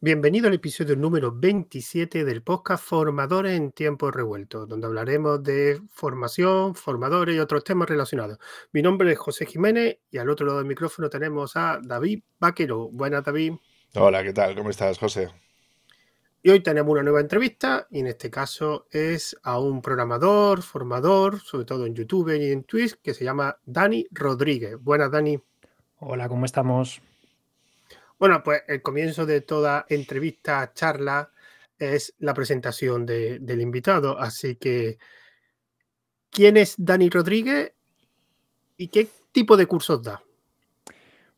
Bienvenido al episodio número 27 del podcast Formadores en Tiempos Revueltos, donde hablaremos de formación, formadores y otros temas relacionados. Mi nombre es José Jiménez y al otro lado del micrófono tenemos a David Vaquero. Buenas, David. Hola, ¿qué tal? ¿Cómo estás, José? Y hoy tenemos una nueva entrevista y en este caso es a un programador, formador, sobre todo en YouTube y en Twitch, que se llama Dani Rodríguez. Buenas, Dani. Hola, ¿cómo estamos? Bueno, pues el comienzo de toda entrevista, charla, es la presentación del invitado. Así que, ¿quién es Dani Rodríguez y qué tipo de cursos da?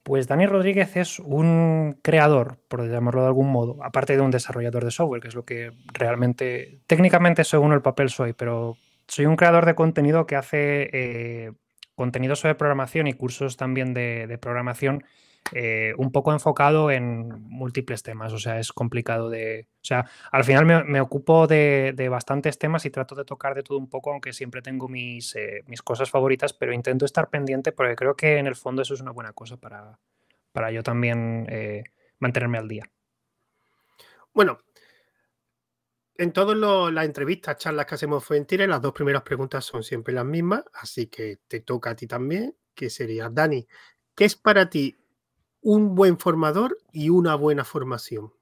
Pues Dani Rodríguez es un creador, por llamarlo de algún modo, aparte de un desarrollador de software, que es lo que realmente, técnicamente según el papel soy, pero soy un creador de contenido que hace contenidos eh, contenido sobre programación y cursos también de programación eh, un poco enfocado en múltiples temas, o sea, es complicado de... O sea, al final me, ocupo de, bastantes temas y trato de tocar de todo un poco, aunque siempre tengo mis, eh, mis, cosas favoritas, pero intento estar pendiente porque creo que en el fondo eso es una buena cosa para, para yo también eh, mantenerme al día. Bueno, en todas las entrevistas, charlas que hacemos Fuentire, las dos primeras preguntas son siempre las mismas, así que te toca a ti también, que sería, Dani, ¿qué es para ti un buen formador y una buena formación?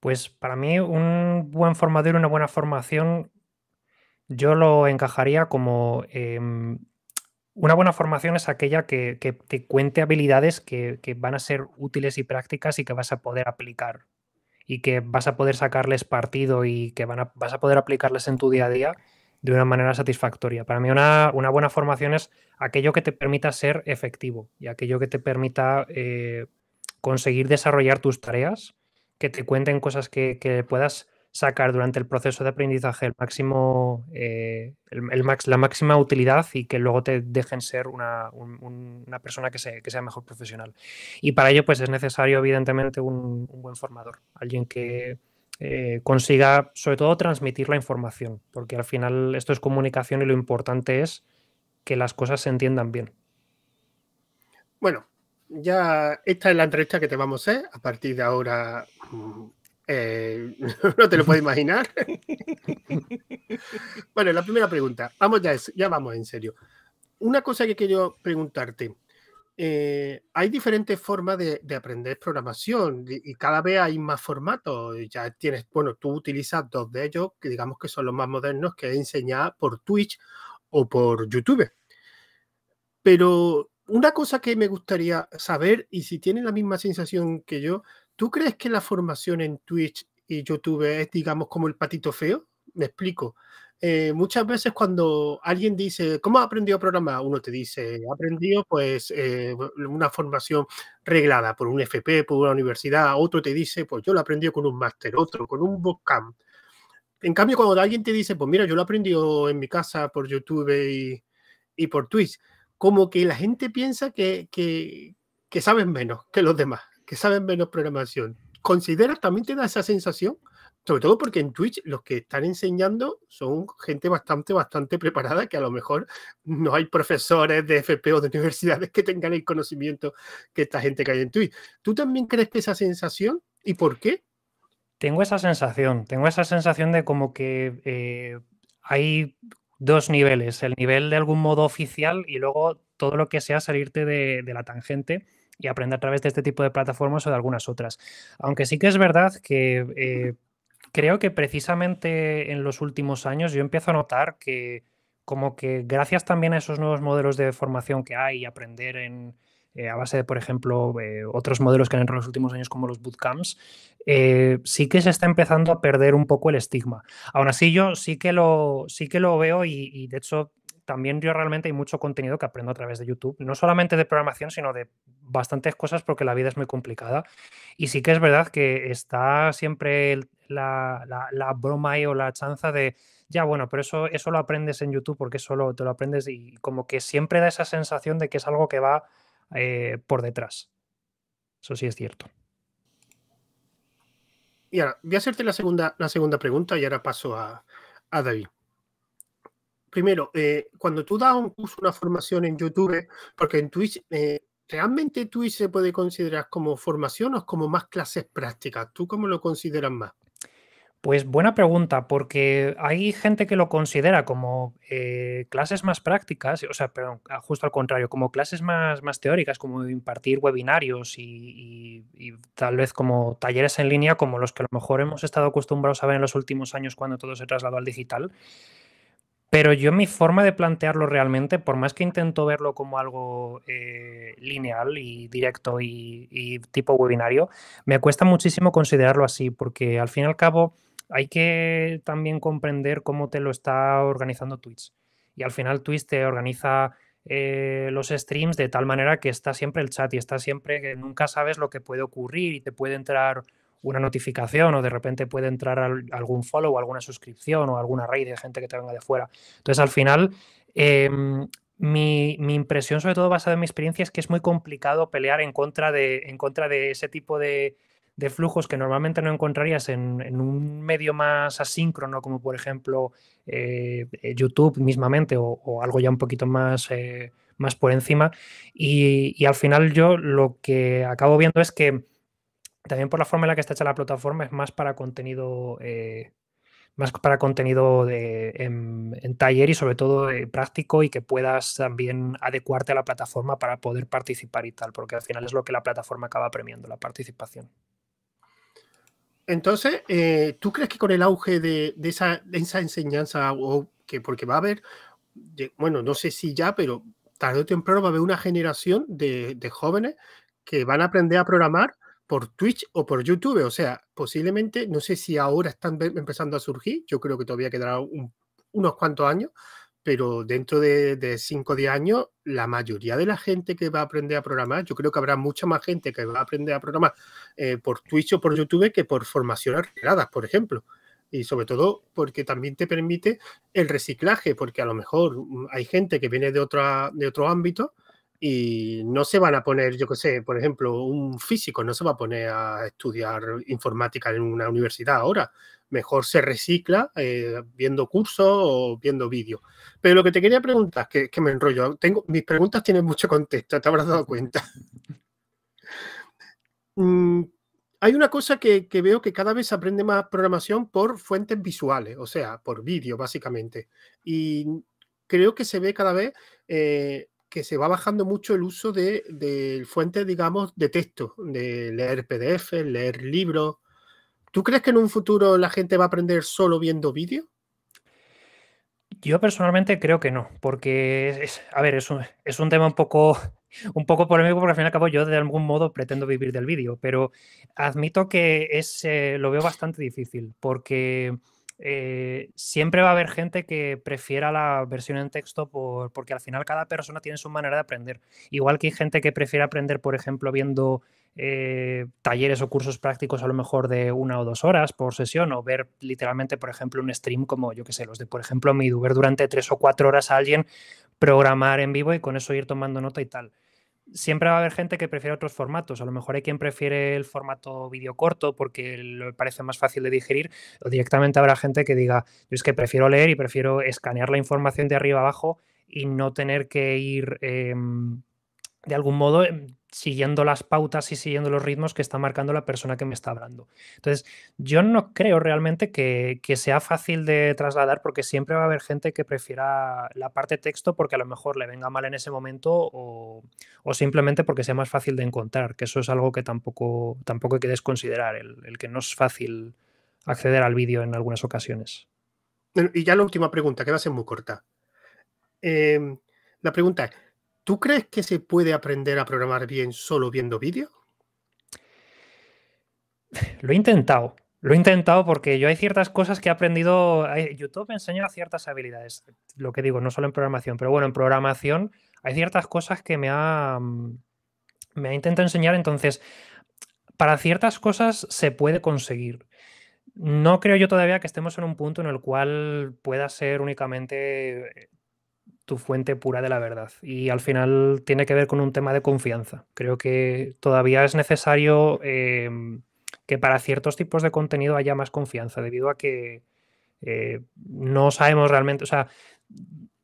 Pues para mí un buen formador y una buena formación yo lo encajaría como em, una buena formación es aquella que, te cuente habilidades que, van a ser útiles y prácticas y que vas a poder aplicar y que vas a poder sacarles partido y que vas a poder aplicarles en tu día a día de una manera satisfactoria. Para mí una, buena formación es aquello que te permita ser efectivo y aquello que te permita eh, conseguir desarrollar tus tareas, que te cuenten cosas que, que, puedas sacar durante el proceso de aprendizaje el máximo, eh, el, max, la máxima utilidad y que luego te dejen ser una, persona que, sea mejor profesional. Y para ello pues es necesario evidentemente un buen formador, alguien que eh, consiga, sobre todo, transmitir la información, porque al final esto es comunicación y lo importante es que las cosas se entiendan bien. Bueno, ya esta es la entrevista que te vamos a hacer. A partir de ahora mm, eh, no te lo puedes imaginar. bueno, la primera pregunta. Vamos ya, ya vamos en serio. Una cosa que quiero preguntarte. Eh, hay diferentes formas de, aprender programación y cada vez hay más formatos. Ya tienes, bueno, tú utilizas dos de ellos, que digamos que son los más modernos, que es enseñado por Twitch o por YouTube. Pero una cosa que me gustaría saber, y si tienes la misma sensación que yo, ¿tú crees que la formación en Twitch y YouTube es, digamos, como el patito feo? Me explico. Eh, muchas veces cuando alguien dice, ¿cómo ha aprendido a programar? Uno te dice, ha aprendido pues eh, una formación reglada por un FP, por una universidad, otro te dice, pues yo lo aprendí con un máster, otro con un bootcamp. En cambio, cuando alguien te dice, pues mira, yo lo aprendí en mi casa por YouTube y, y por Twitch, como que la gente piensa que, que, que saben menos que los demás, que saben menos programación. ¿Consideras, también te da esa sensación? Sobre todo porque en Twitch los que están enseñando son gente bastante, bastante preparada, que a lo mejor no hay profesores de FP o de universidades que tengan el conocimiento que esta gente que hay en Twitch. ¿Tú también crees que esa sensación y por qué? Tengo esa sensación, tengo esa sensación de como que eh, hay dos niveles, el nivel de algún modo oficial y luego todo lo que sea salirte de, la tangente y aprender a través de este tipo de plataformas o de algunas otras. Aunque sí que es verdad que eh, creo que precisamente en los últimos años yo empiezo a notar que como que gracias también a esos nuevos modelos de formación que hay, y aprender en, eh, a base de, por ejemplo, eh, otros modelos que han entrado en los últimos años como los bootcamps, eh, sí que se está empezando a perder un poco el estigma. Aún así, yo sí que lo, sí que lo veo y de hecho también yo realmente hay mucho contenido que aprendo a través de YouTube, no solamente de programación, sino de bastantes cosas porque la vida es muy complicada. Y sí que es verdad que está siempre la, broma o la chanza de, ya bueno, pero eso, eso lo aprendes en YouTube porque solo te lo aprendes y como que siempre da esa sensación de que es algo que va eh, por detrás. Eso sí es cierto. Y ahora, voy a hacerte la segunda, la segunda pregunta y ahora paso a, a David primero, eh, cuando tú das un curso, una formación en YouTube, porque en Twitch, eh, ¿realmente Twitch se puede considerar como formación o como más clases prácticas? ¿Tú cómo lo consideras más? Pues buena pregunta, porque hay gente que lo considera como eh, clases más prácticas, o sea, perdón, ah, justo al contrario, como clases más, más teóricas, como impartir webinarios y, y, tal vez como talleres en línea, como los que a lo mejor hemos estado acostumbrados a ver en los últimos años cuando todo se trasladó al digital. Pero yo mi forma de plantearlo realmente, por más que intento verlo como algo eh, lineal y directo y, tipo webinario, me cuesta muchísimo considerarlo así, porque al fin y al cabo hay que también comprender cómo te lo está organizando Twitch. Y al final Twitch te organiza eh, los streams de tal manera que está siempre el chat y está siempre que nunca sabes lo que puede ocurrir y te puede entrar una notificación o de repente puede entrar algún follow, o alguna suscripción o alguna raid de gente que te venga de fuera. Entonces, al final, em, mi, impresión, sobre todo basada en mi experiencia, es que es muy complicado pelear en contra de, en contra de ese tipo de, flujos que normalmente no encontrarías en, un medio más asíncrono, como por ejemplo eh, eh, YouTube mismamente o, algo ya un poquito más, eh, más por encima. y, al final yo lo que acabo viendo es que también por la forma en la que está hecha la plataforma es más para contenido, eh, más para contenido de, en, taller y sobre todo eh, práctico y que puedas también adecuarte a la plataforma para poder participar y tal, porque al final es lo que la plataforma acaba premiando, la participación. Entonces, eh, ¿tú crees que con el auge de, esa, de esa, enseñanza, o que porque va a haber, bueno, no sé si ya, pero tarde o temprano va a haber una generación de, jóvenes que van a aprender a programar por Twitch o por YouTube. O sea, posiblemente, no sé si ahora están empezando a surgir, yo creo que todavía quedará unos cuantos años, pero dentro de cinco o años, la mayoría de la gente que va a aprender a programar, yo creo que habrá mucha más gente que va a aprender a programar eh, por Twitch o por YouTube que por formaciones arregladas, por ejemplo. Y sobre todo porque también te permite el reciclaje, porque a lo mejor mm, hay gente que viene de, otra, de otro ámbito y no se van a poner, yo qué sé, por ejemplo, un físico no se va a poner a estudiar informática en una universidad ahora. Mejor se recicla eh, viendo cursos o viendo vídeos. Pero lo que te quería preguntar, que, que me enrollo, tengo, mis preguntas tienen mucho contexto, te habrás dado cuenta. Mm, hay una cosa que, veo que cada vez se aprende más programación por fuentes visuales, o sea, por vídeo básicamente. Y creo que se ve cada vez eh, que se va bajando mucho el uso de, de fuentes, digamos, de texto, de leer PDF, leer libros. ¿Tú crees que en un futuro la gente va a aprender solo viendo vídeo? Yo personalmente creo que no, porque, es, a ver, es un, es un tema un poco un poco polémico porque al fin y al cabo yo de algún modo pretendo vivir del vídeo, pero admito que es, eh, lo veo bastante difícil porque eh, siempre va a haber gente que prefiera la versión en texto por, porque al final cada persona tiene su manera de aprender. Igual que hay gente que prefiere aprender, por ejemplo, viendo eh, talleres o cursos prácticos a lo mejor de una o dos horas por sesión o ver literalmente, por ejemplo, un stream como yo que sé, los de, por ejemplo, miduber ver durante tres o cuatro horas a alguien programar en vivo y con eso ir tomando nota y tal siempre va a haber gente que prefiere otros formatos. A lo mejor hay quien prefiere el formato vídeo corto porque le parece más fácil de digerir, o directamente habrá gente que diga, yo es que prefiero leer y prefiero escanear la información de arriba abajo y no tener que ir em, de algún modo em, siguiendo las pautas y siguiendo los ritmos que está marcando la persona que me está hablando. Entonces, yo no creo realmente que, sea fácil de trasladar porque siempre va a haber gente que prefiera la parte texto porque a lo mejor le venga mal en ese momento o, simplemente porque sea más fácil de encontrar, que eso es algo que tampoco, tampoco hay que desconsiderar, el, que no es fácil acceder al vídeo en algunas ocasiones. Y ya la última pregunta, que va a ser muy corta. Em, la pregunta es... ¿Tú crees que se puede aprender a programar bien solo viendo vídeo? Lo he intentado. Lo he intentado porque yo hay ciertas cosas que he aprendido. Eh, YouTube me enseña ciertas habilidades. Lo que digo, no solo en programación, pero bueno, en programación hay ciertas cosas que me ha. Mm, me intentado enseñar. Entonces, para ciertas cosas se puede conseguir. No creo yo todavía que estemos en un punto en el cual pueda ser únicamente eh, tu fuente pura de la verdad. Y al final tiene que ver con un tema de confianza. Creo que todavía es necesario em, que para ciertos tipos de contenido haya más confianza, debido a que eh, no sabemos realmente, o sea,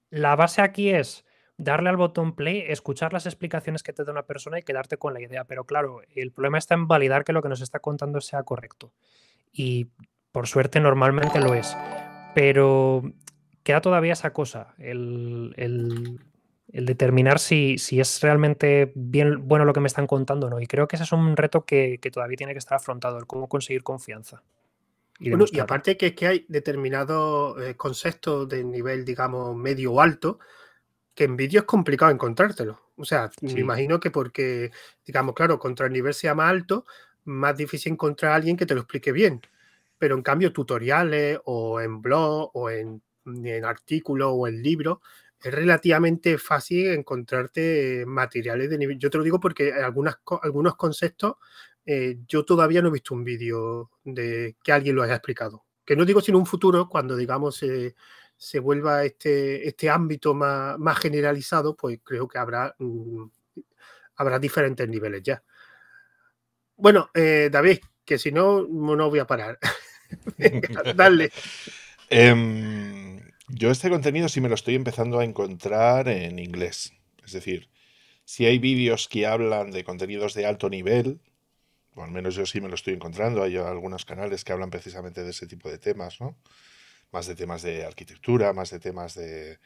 la base aquí es darle al botón play, escuchar las explicaciones que te da una persona y quedarte con la idea. Pero claro, el problema está en validar que lo que nos está contando sea correcto. Y por suerte normalmente lo es. Pero queda todavía esa cosa, el, determinar si, si, es realmente bien bueno lo que me están contando o no. Y creo que ese es un reto que, todavía tiene que estar afrontado, el cómo conseguir confianza. Y, y aparte que, que hay determinados eh, conceptos de nivel, digamos, medio o alto, que en vídeo es complicado encontrártelo. O sea, me imagino que porque, digamos, claro, contra el nivel sea más alto, más difícil encontrar a alguien que te lo explique bien. Pero en cambio, tutoriales o en blog o en en artículo o en libro, es relativamente fácil encontrarte materiales de nivel. Yo te lo digo porque algunas, algunos conceptos eh, yo todavía no he visto un vídeo de que alguien lo haya explicado. Que no digo sino un futuro, cuando digamos se vuelva este, este ámbito más, más, generalizado, pues creo que habrá, mm, habrá diferentes niveles ya. Bueno, eh, David, que si no, no voy a parar. Dale. Em, yo este contenido sí me lo estoy empezando a encontrar en inglés. Es decir, si hay vídeos que hablan de contenidos de alto nivel, o al menos yo sí me lo estoy encontrando, hay algunos canales que hablan precisamente de ese tipo de temas, ¿no? Más de temas de arquitectura, más de temas de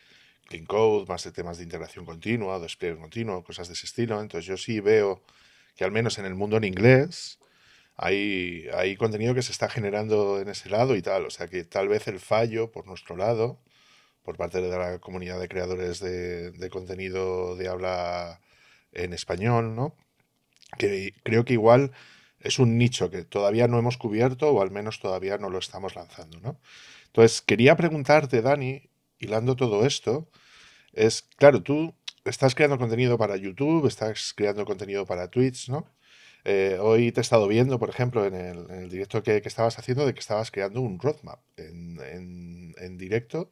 clean code, más de temas de integración continua, despliegue continuo, cosas de ese estilo. Entonces yo sí veo que al menos en el mundo en inglés hay, hay contenido que se está generando en ese lado y tal. O sea que tal vez el fallo por nuestro lado por parte de la comunidad de creadores de, contenido de habla en español, ¿no? Que creo que igual es un nicho que todavía no hemos cubierto o al menos todavía no lo estamos lanzando, Entonces, quería preguntarte, Dani, hilando todo esto, es, claro, tú estás creando contenido para YouTube, estás creando contenido para Twitch, ¿no? Eh, hoy te he estado viendo, por ejemplo, en el, directo que, estabas haciendo, de que estabas creando un roadmap en directo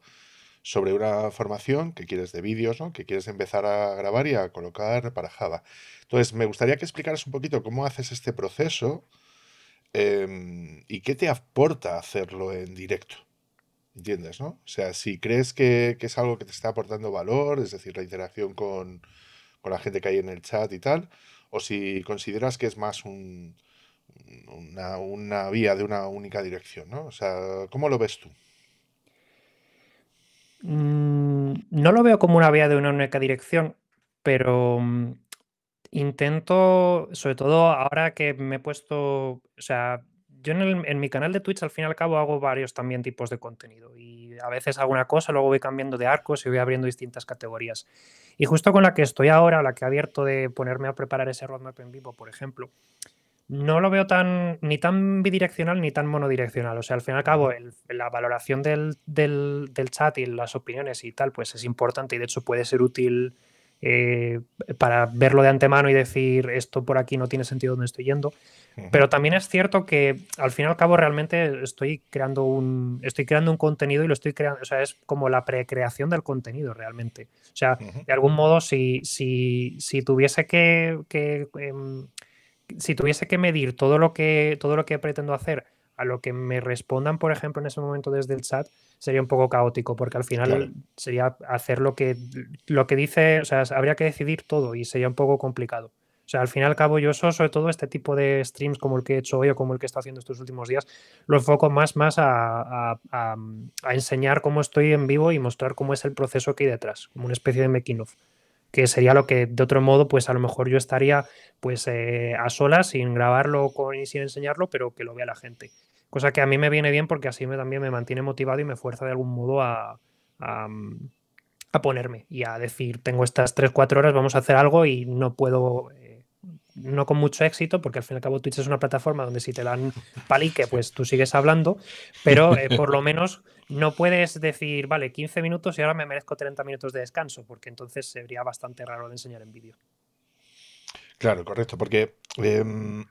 sobre una formación que quieres de vídeos, ¿no? que quieres empezar a grabar y a colocar para Java. Entonces, me gustaría que explicaras un poquito cómo haces este proceso em, y qué te aporta hacerlo en directo. ¿Entiendes? ¿no? O sea, si crees que, es algo que te está aportando valor, es decir, la interacción con, la gente que hay en el chat y tal, o si consideras que es más un, una, una, vía de una única dirección, ¿no? O sea, ¿cómo lo ves tú? Mm, no lo veo como una vía de una única dirección, pero mm, intento, sobre todo ahora que me he puesto, o sea, yo en, mi canal de Twitch al fin y al cabo hago varios también tipos de contenido y a veces hago una cosa, luego voy cambiando de arcos y voy abriendo distintas categorías. Y justo con la que estoy ahora, la que he abierto de ponerme a preparar ese roadmap en vivo, por ejemplo, no lo veo tan ni tan bidireccional ni tan monodireccional. O sea, al fin y al cabo, la valoración del, chat y las opiniones y tal, pues es importante y de hecho puede ser útil eh, para verlo de antemano y decir esto por aquí no tiene sentido donde estoy yendo. Pero también es cierto que al fin y al cabo realmente estoy creando un, estoy creando un contenido y lo estoy creando, o sea, es como la precreación del contenido realmente. O sea, de algún modo, si, si tuviese que, que em, si tuviese que medir todo lo que, todo lo que pretendo hacer a lo que me respondan, por ejemplo, en ese momento desde el chat, sería un poco caótico, porque al final sería hacer lo que, lo que dice, o sea, habría que decidir todo y sería un poco complicado. O sea, al final al cabo yo eso, sobre todo este tipo de streams como el que he hecho hoy o como el que he estado haciendo estos últimos días, lo enfoco más, más a, enseñar cómo estoy en vivo y mostrar cómo es el proceso que hay detrás, como una especie de making of que sería lo que de otro modo, pues a lo mejor yo estaría pues eh, a solas sin grabarlo con, y sin enseñarlo, pero que lo vea la gente. Cosa que a mí me viene bien porque así me, también me mantiene motivado y me fuerza de algún modo a, a, ponerme y a decir, tengo estas 3-4 horas, vamos a hacer algo y no puedo eh, no con mucho éxito, porque al fin y al cabo Twitch es una plataforma donde si te dan palique, pues tú sigues hablando, pero eh, por lo menos no puedes decir, vale, 15 minutos y ahora me merezco 30 minutos de descanso, porque entonces sería bastante raro de enseñar en vídeo. Claro, correcto, porque em,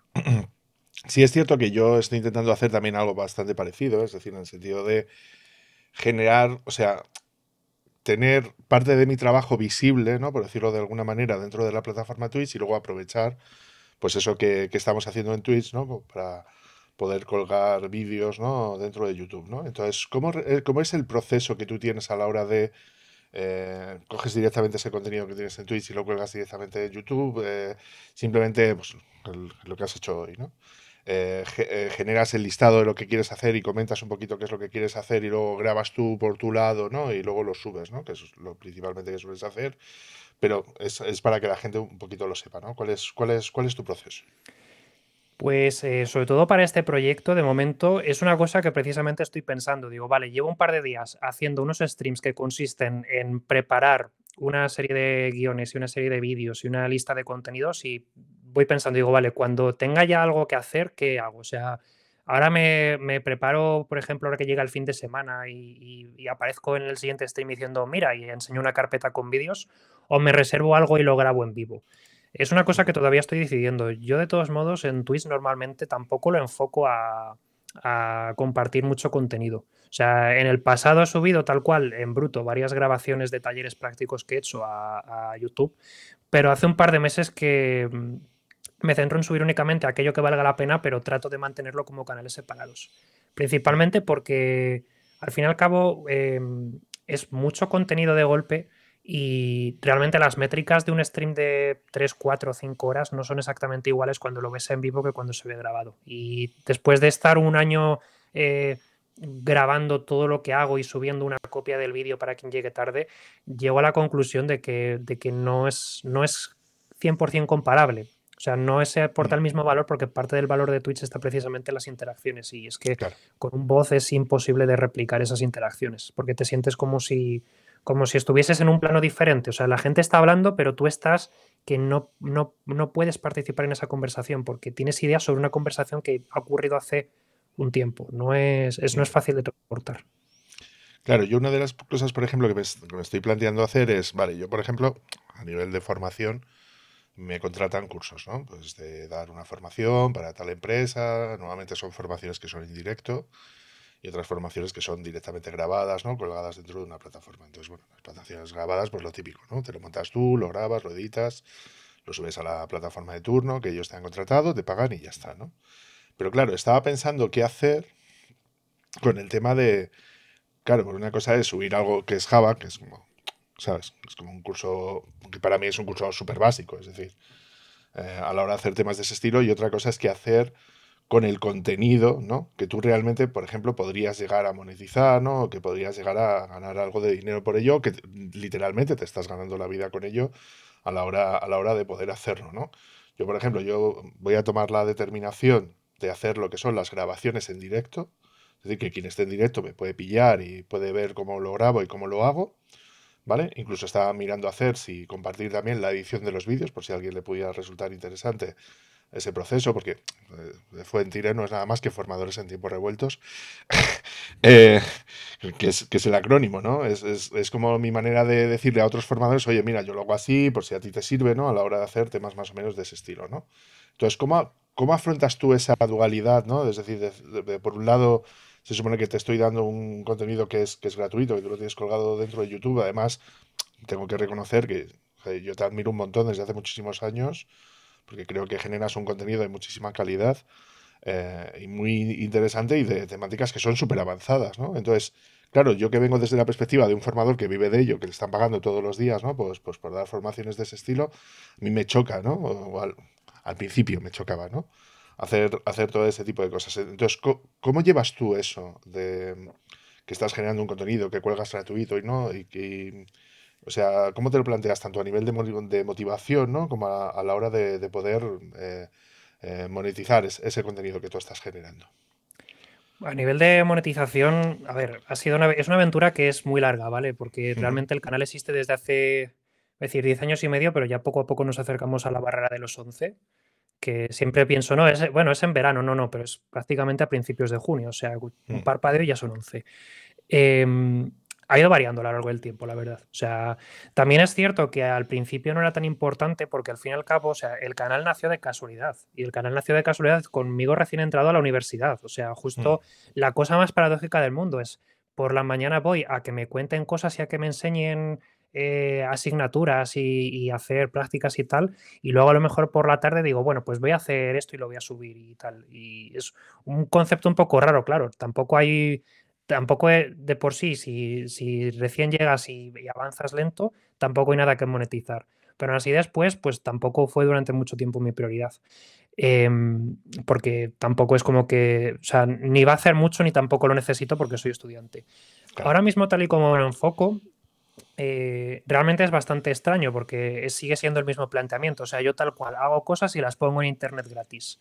sí es cierto que yo estoy intentando hacer también algo bastante parecido, es decir, en el sentido de generar, o sea, tener parte de mi trabajo visible, ¿no? Por decirlo de alguna manera, dentro de la plataforma Twitch y luego aprovechar, pues eso que, que estamos haciendo en Twitch, ¿no? Para, poder colgar vídeos ¿no? dentro de YouTube. ¿no? Entonces, eh, ¿cómo, es el proceso que tú tienes a la hora de... Eh, coges directamente ese contenido que tienes en Twitch y lo cuelgas directamente en YouTube, eh, simplemente pues, lo que has hecho hoy, ¿no? generas el listado de lo que quieres hacer y comentas un poquito qué es lo que quieres hacer y luego grabas tú por tu lado, ¿no? Y luego lo subes, ¿no? Que es lo principalmente que sueles hacer, pero es, para que la gente un poquito lo sepa, ¿no? ¿Cuál es, cuál cuál es tu proceso? Pues eh, sobre todo para este proyecto, de momento, es una cosa que precisamente estoy pensando. Digo, vale, llevo un par de días haciendo unos streams que consisten en preparar una serie de guiones y una serie de vídeos y una lista de contenidos y voy pensando, digo, vale, cuando tenga ya algo que hacer, ¿qué hago? O sea, ahora me, preparo, por ejemplo, ahora que llega el fin de semana y aparezco en el siguiente stream diciendo, mira, y enseño una carpeta con vídeos, o me reservo algo y lo grabo en vivo. Es una cosa que todavía estoy decidiendo. Yo de todos modos en Twitch normalmente tampoco lo enfoco a, compartir mucho contenido. O sea, en el pasado he subido tal cual, en bruto, varias grabaciones de talleres prácticos que he hecho a, YouTube, pero hace un par de meses que mm, me centro en subir únicamente aquello que valga la pena, pero trato de mantenerlo como canales separados. Principalmente porque, al fin y al cabo, em, es mucho contenido de golpe y realmente las métricas de un stream de 3, 4, 5 horas no son exactamente iguales cuando lo ves en vivo que cuando se ve grabado. Y después de estar un año eh, grabando todo lo que hago y subiendo una copia del vídeo para quien llegue tarde, llego a la conclusión de que, que no, es, no es 100% comparable. O sea, no se aporta el mm. mismo valor porque parte del valor de Twitch está precisamente en las interacciones. Y es que con un voz es imposible de replicar esas interacciones porque te sientes como si como si estuvieses en un plano diferente. O sea, la gente está hablando, pero tú estás que no, no, puedes participar en esa conversación porque tienes ideas sobre una conversación que ha ocurrido hace un tiempo. No es, no es fácil de transportar. Claro, yo una de las cosas, por ejemplo, que me, estoy planteando hacer es, vale, yo, por ejemplo, a nivel de formación, me contratan cursos, ¿no? Pues de dar una formación para tal empresa, nuevamente son formaciones que son en directo, y otras formaciones que son directamente grabadas, ¿no? Colgadas dentro de una plataforma. Entonces, bueno, las plataformas grabadas, pues lo típico, ¿no? Te lo montas tú, lo grabas, lo editas, lo subes a la plataforma de turno que ellos te han contratado, te pagan y ya está, ¿no? Pero claro, estaba pensando qué hacer con el tema de, claro, por una cosa es subir algo que es Java, que es como, ¿sabes? Es como un curso, que para mí es un curso súper básico, es decir, eh, a la hora de hacer temas de ese estilo, y otra cosa es que hacer con el contenido, Que tú realmente, por ejemplo, podrías llegar a monetizar, ¿no? que podrías llegar a ganar algo de dinero por ello, que literalmente te estás ganando la vida con ello a la hora, a la hora de poder hacerlo, ¿no? Yo, por ejemplo, yo voy a tomar la determinación de hacer lo que son las grabaciones en directo, es decir, que quien esté en directo me puede pillar y puede ver cómo lo grabo y cómo lo hago, ¿vale? Incluso estaba mirando hacer si compartir también la edición de los vídeos, por si a alguien le pudiera resultar interesante ese proceso, porque eh, Fuentire no es nada más que formadores en tiempos revueltos, eh, que, es, el acrónimo, ¿no? Es, como mi manera de decirle a otros formadores, oye, mira, yo lo hago así, por si a ti te sirve, ¿no? A la hora de hacer temas más o menos de ese estilo, ¿no? Entonces, ¿cómo, afrontas tú esa dualidad, ¿no? Es decir, por un lado, se supone que te estoy dando un contenido que es, que es gratuito, que tú lo tienes colgado dentro de YouTube, además, tengo que reconocer que yo te admiro un montón desde hace muchísimos años porque creo que generas un contenido de muchísima calidad eh, y muy interesante y de temáticas que son súper avanzadas, ¿no? Entonces, claro, yo que vengo desde la perspectiva de un formador que vive de ello, que le están pagando todos los días, ¿no? Pues, pues por dar formaciones de ese estilo, a mí me choca, ¿no? al, principio me chocaba, ¿no? Hacer, hacer todo ese tipo de cosas. Entonces, ¿cómo llevas tú eso de que estás generando un contenido que cuelgas gratuito y no? y, que o sea, ¿cómo te lo planteas tanto a nivel de, motivación ¿no? como a, la hora de, poder eh, eh, monetizar ese contenido que tú estás generando? A nivel de monetización, a ver, ha sido una, es una aventura que es muy larga, ¿vale? Porque realmente el canal existe desde hace, es decir, 10 años y medio, pero ya poco a poco nos acercamos a la barrera de los 11, que siempre pienso, no, es, bueno, es en verano, no, no, pero es prácticamente a principios de junio, o sea, un mm. parpadeo y ya son 11. Eh, em, ha ido variando a lo largo del tiempo, la verdad. O sea, también es cierto que al principio no era tan importante porque al fin y al cabo, o sea, el canal nació de casualidad y el canal nació de casualidad conmigo recién entrado a la universidad. O sea, justo mm. la cosa más paradójica del mundo es por la mañana voy a que me cuenten cosas y a que me enseñen eh, asignaturas y, y, hacer prácticas y tal, y luego a lo mejor por la tarde digo, bueno, pues voy a hacer esto y lo voy a subir y tal. Y es un concepto un poco raro, claro, tampoco hay tampoco e, de por sí, si, recién llegas y, avanzas lento, tampoco hay nada que monetizar. Pero así después, pues tampoco fue durante mucho tiempo mi prioridad. Em, porque tampoco es como que, o sea, ni va a hacer mucho ni tampoco lo necesito porque soy estudiante. Ahora mismo, tal y como me enfoco, eh, realmente es bastante extraño porque sigue siendo el mismo planteamiento. O sea, yo tal cual hago cosas y las pongo en internet gratis.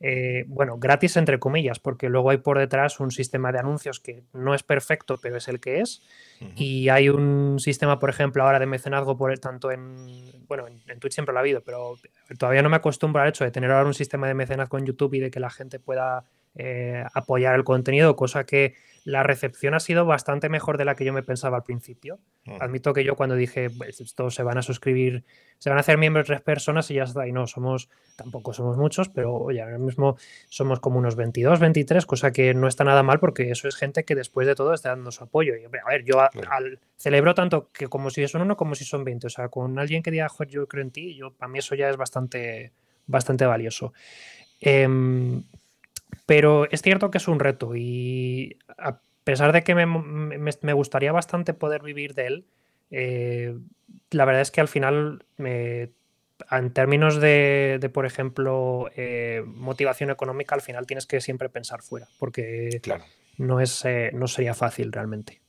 Eh, bueno, gratis entre comillas, porque luego hay por detrás un sistema de anuncios que no es perfecto, pero es el que es. Y hay un sistema, por ejemplo, ahora de mecenazgo, por, el tanto en, bueno, en, en, Twitch siempre lo ha habido, pero todavía no me acostumbro al hecho de tener ahora un sistema de mecenazgo en YouTube y de que la gente pueda eh, apoyar el contenido, cosa que la recepción ha sido bastante mejor de la que yo me pensaba al principio. Mm. Admito que yo cuando dije, pues esto se van a suscribir, se van a hacer miembros tres personas y ya está, y no, somos, tampoco somos muchos, pero ya ahora mismo somos como unos 22, 23, cosa que no está nada mal porque eso es gente que después de todo está dando su apoyo. Y, a ver, yo celebro tanto que como si son uno, como si son 20, o sea, con alguien que diga, Jorge yo creo en ti, yo, para mí eso ya es bastante, bastante valioso. Em, pero es cierto que es un reto y a pesar de que me, gustaría bastante poder vivir de él, eh, la verdad es que al final, en términos de, por ejemplo, eh, motivación económica, al final tienes que siempre pensar fuera, porque no, es, eh, no sería fácil realmente.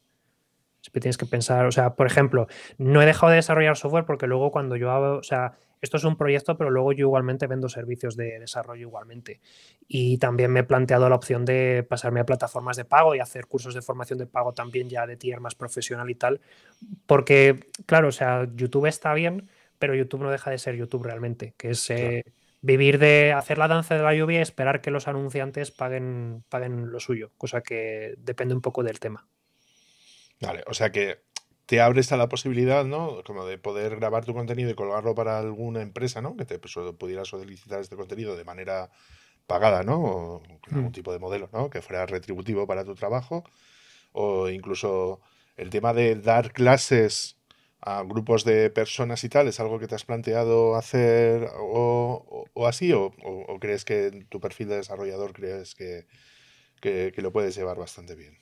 Siempre tienes que pensar, o sea, por ejemplo, no he dejado de desarrollar software porque luego cuando yo hago, o sea, esto es un proyecto, pero luego yo igualmente vendo servicios de desarrollo igualmente. Y también me he planteado la opción de pasarme a plataformas de pago y hacer cursos de formación de pago también ya de tier más profesional y tal. Porque, claro, o sea, YouTube está bien, pero YouTube no deja de ser YouTube realmente, que es... Eh, vivir de hacer la danza de la lluvia y esperar que los anunciantes paguen, paguen lo suyo, cosa que depende un poco del tema. Vale, o sea que te abres a la posibilidad, ¿no? Como de poder grabar tu contenido y colgarlo para alguna empresa, ¿no? Que te pues, pudiera solicitar este contenido de manera pagada, ¿no? O con algún mm. tipo de modelo, ¿no? Que fuera retributivo para tu trabajo. O incluso el tema de dar clases a grupos de personas y tal, ¿es algo que te has planteado hacer o, así? O, crees que en tu perfil de desarrollador crees que lo puedes llevar bastante bien?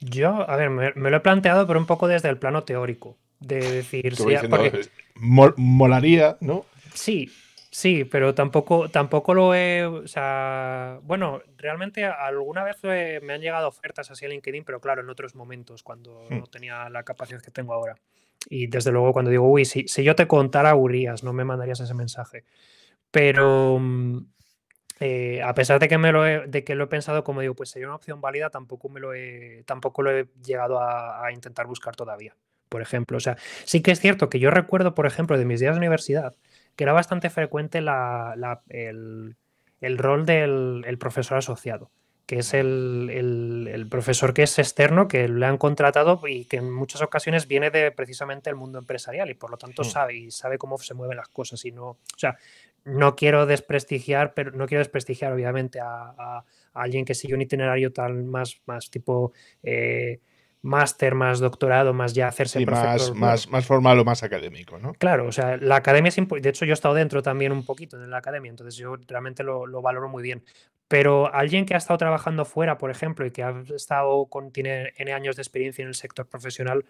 Yo, a ver, me, lo he planteado, pero un poco desde el plano teórico. De decir, si. porque... Eh, molaría, ¿no? Sí, sí, pero tampoco, tampoco lo he. O sea, bueno, realmente alguna vez me han llegado ofertas así a LinkedIn, pero claro, en otros momentos, cuando hmm. no tenía la capacidad que tengo ahora. Y desde luego, cuando digo, uy, si, yo te contara, aburrías, no me mandarías ese mensaje. Pero. Mm, eh, a pesar de que me lo he, que lo he pensado, como digo, pues sería una opción válida, tampoco me lo he, tampoco lo he llegado a, intentar buscar todavía, por ejemplo. O sea, sí que es cierto que yo recuerdo, por ejemplo, de mis días de universidad, que era bastante frecuente la, el, rol del profesor asociado que es el, el, profesor que es externo, que le han contratado y que en muchas ocasiones viene de precisamente el mundo empresarial y por lo tanto hmm. sabe y sabe cómo se mueven las cosas y no, o sea, no quiero desprestigiar, pero no quiero desprestigiar obviamente a, alguien que sigue un itinerario tal más, más tipo eh, máster, más doctorado, más ya hacerse más, más, más, formal o más académico, ¿no? Claro, o sea, la academia es De hecho, yo he estado dentro también un poquito en la academia, entonces yo realmente lo, valoro muy bien. Pero alguien que ha estado trabajando fuera, por ejemplo, y que ha estado con, tiene N años de experiencia en el sector profesional,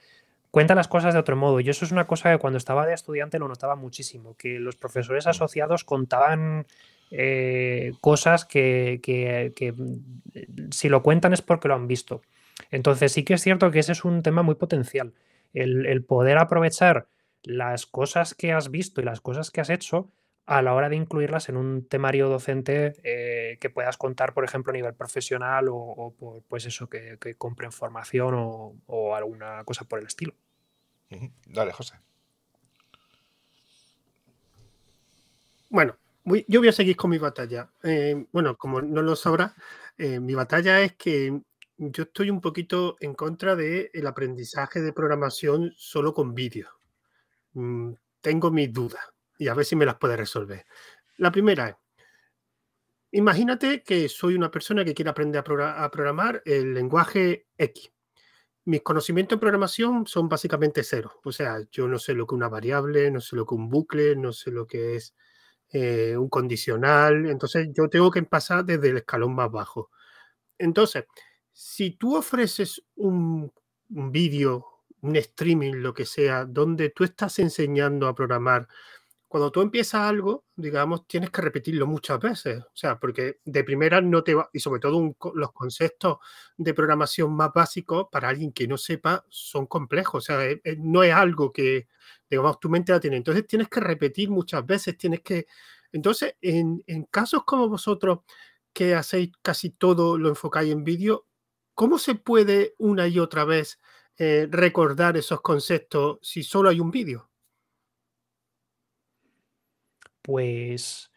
cuenta las cosas de otro modo. Y eso es una cosa que cuando estaba de estudiante lo notaba muchísimo, que los profesores asociados contaban eh, cosas que, que, mm, si lo cuentan es porque lo han visto. Entonces sí que es cierto que ese es un tema muy potencial. El, el poder aprovechar las cosas que has visto y las cosas que has hecho a la hora de incluirlas en un temario docente eh, que puedas contar, por ejemplo, a nivel profesional o, pues eso, que, compren formación o, alguna cosa por el estilo. Dale, José. Bueno, yo voy a seguir con mi batalla. Eh, bueno, como no lo sabrá, eh, mi batalla es que yo estoy un poquito en contra del el aprendizaje de programación solo con vídeo. Mm, tengo mis dudas y a ver si me las puede resolver. La primera es, imagínate que soy una persona que quiere aprender a, programar el lenguaje X. Mis conocimientos en programación son básicamente cero. O sea, yo no sé lo que es una variable, no sé lo que es un bucle, no sé lo que es eh, un condicional. Entonces, yo tengo que pasar desde el escalón más bajo. Entonces, si tú ofreces un, un vídeo, un streaming, lo que sea, donde tú estás enseñando a programar cuando tú empiezas algo, digamos, tienes que repetirlo muchas veces, o sea, porque de primera no te va, y sobre todo los conceptos de programación más básicos, para alguien que no sepa, son complejos, o sea, eh, eh, no es algo que, digamos, tu mente la tiene. Entonces tienes que repetir muchas veces, tienes que... Entonces, en, casos como vosotros, que hacéis casi todo, lo enfocáis en vídeo, ¿cómo se puede una y otra vez eh, recordar esos conceptos si solo hay un vídeo? pues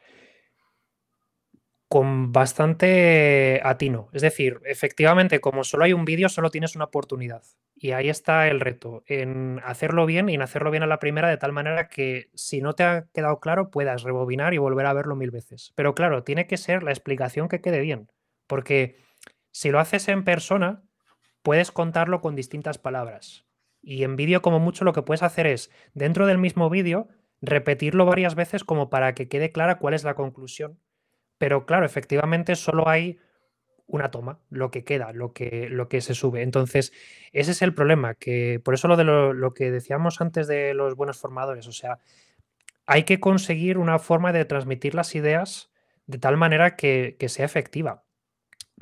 con bastante atino. Es decir, efectivamente, como solo hay un vídeo, solo tienes una oportunidad. Y ahí está el reto, en hacerlo bien y en hacerlo bien a la primera, de tal manera que si no te ha quedado claro, puedas rebobinar y volver a verlo mil veces. Pero claro, tiene que ser la explicación que quede bien, porque si lo haces en persona, puedes contarlo con distintas palabras. Y en vídeo, como mucho, lo que puedes hacer es, dentro del mismo vídeo, repetirlo varias veces como para que quede clara cuál es la conclusión. Pero claro, efectivamente solo hay una toma, lo que queda, lo que, lo que se sube. Entonces, ese es el problema, que por eso lo de lo, que decíamos antes de los buenos formadores, o sea, hay que conseguir una forma de transmitir las ideas de tal manera que, que sea efectiva.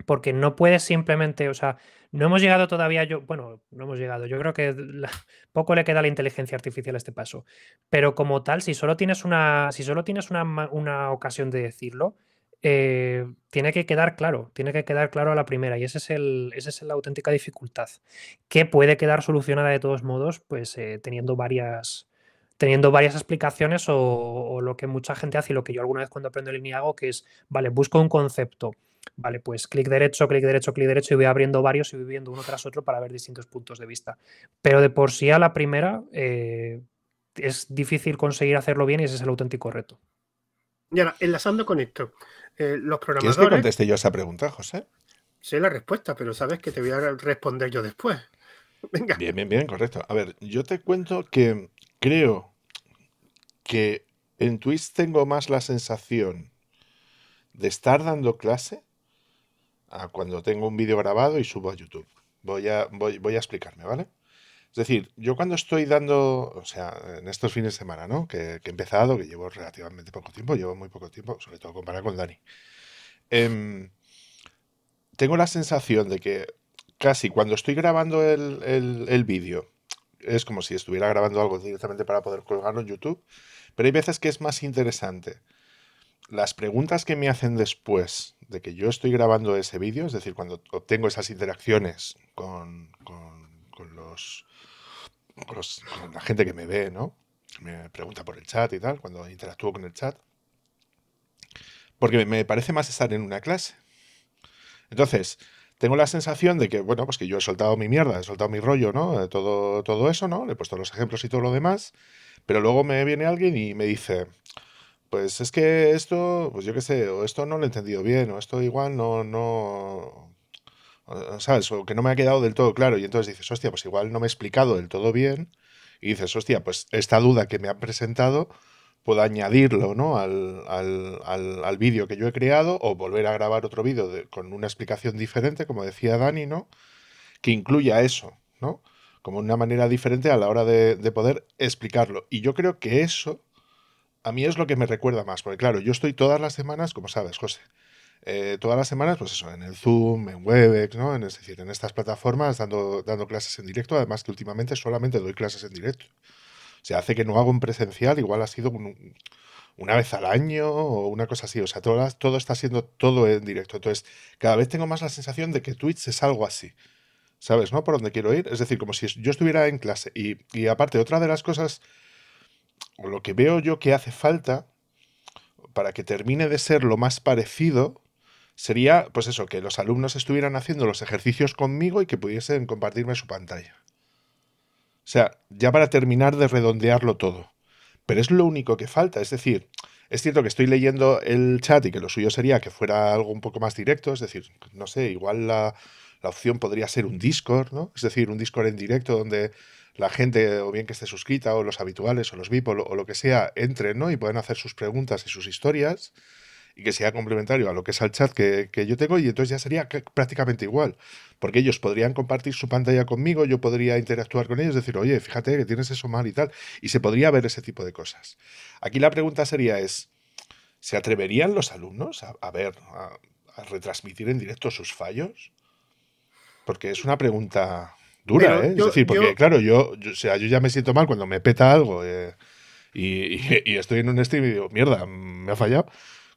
Porque no puedes simplemente, o sea, no hemos llegado todavía, yo, bueno, no hemos llegado. Yo creo que poco le queda a la inteligencia artificial a este paso. Pero como tal, si solo tienes una, si solo tienes una, ocasión de decirlo, eh, tiene que quedar claro, tiene que quedar claro a la primera. Y ese es el, esa es la auténtica dificultad, que puede quedar solucionada de todos modos, pues eh, teniendo varias teniendo varias explicaciones o, lo que mucha gente hace y lo que yo alguna vez cuando aprendo el hago, que es, vale, busco un concepto, Vale, pues clic derecho, clic derecho, clic derecho y voy abriendo varios y voy viendo uno tras otro para ver distintos puntos de vista. Pero de por sí a la primera eh, es difícil conseguir hacerlo bien y ese es el auténtico reto. Y ahora, enlazando con esto, eh, los programadores... ¿Quieres que conteste yo esa pregunta, José? Sé la respuesta, pero sabes que te voy a responder yo después. Venga. Bien, bien, bien, correcto. A ver, yo te cuento que creo que en Twitch tengo más la sensación de estar dando clase a cuando tengo un vídeo grabado y subo a YouTube. Voy a, voy, a explicarme, ¿vale? Es decir, yo cuando estoy dando, o sea, en estos fines de semana, ¿no? Que, he empezado, que llevo relativamente poco tiempo, llevo muy poco tiempo, sobre todo comparado con Dani. Em, tengo la sensación de que casi cuando estoy grabando el, el vídeo, es como si estuviera grabando algo directamente para poder colgarlo en YouTube, pero hay veces que es más interesante las preguntas que me hacen después de que yo estoy grabando ese vídeo, es decir, cuando obtengo esas interacciones con, con, los, la gente que me ve, ¿no? Me pregunta por el chat y tal, cuando interactúo con el chat. Porque me parece más estar en una clase. Entonces, tengo la sensación de que, bueno, pues que yo he soltado mi mierda, he soltado mi rollo, ¿no? Todo, todo eso, ¿no? Le he puesto los ejemplos y todo lo demás. Pero luego me viene alguien y me dice, pues es que esto, pues yo qué sé, o esto no lo he entendido bien, o esto igual no, no, ¿sabes? O que no me ha quedado del todo claro. Y entonces dices, hostia, pues igual no me he explicado del todo bien. Y dices, hostia, pues esta duda que me han presentado puedo añadirlo ¿no? al, al, al, vídeo que yo he creado o volver a grabar otro vídeo con una explicación diferente, como decía Dani, ¿no? que incluya eso, ¿no? como una manera diferente a la hora de, de poder explicarlo. Y yo creo que eso a mí es lo que me recuerda más, porque claro, yo estoy todas las semanas, como sabes, José, eh, todas las semanas, pues eso, en el Zoom, en Webex, ¿no? En, es decir, en estas plataformas dando, dando clases en directo, además que últimamente solamente doy clases en directo. Se hace que no hago un presencial, igual ha sido una vez al año o una cosa así. O sea, todo, todo está siendo todo en directo. Entonces, cada vez tengo más la sensación de que Twitch es algo así. ¿Sabes, no? Por dónde quiero ir. Es decir, como si yo estuviera en clase. Y, y aparte, otra de las cosas lo que veo yo que hace falta para que termine de ser lo más parecido sería, pues eso, que los alumnos estuvieran haciendo los ejercicios conmigo y que pudiesen compartirme su pantalla. O sea, ya para terminar de redondearlo todo. Pero es lo único que falta. Es decir, es cierto que estoy leyendo el chat y que lo suyo sería que fuera algo un poco más directo. Es decir, no sé, igual la, la opción podría ser un Discord, ¿no? Es decir, un Discord en directo donde la gente, o bien que esté suscrita, o los habituales, o los VIP, o lo, que sea, entren ¿no? y puedan hacer sus preguntas y sus historias y que sea complementario a lo que es el chat que, yo tengo y entonces ya sería prácticamente igual, porque ellos podrían compartir su pantalla conmigo, yo podría interactuar con ellos, decir, oye, fíjate que tienes eso mal y tal, y se podría ver ese tipo de cosas. Aquí la pregunta sería es, ¿se atreverían los alumnos a, ver, a retransmitir en directo sus fallos? Porque es una pregunta dura, ¿eh? es decir, porque claro, yo, sea, yo ya me siento mal cuando me peta algo eh, y, estoy en un stream y digo, mierda, me ha fallado.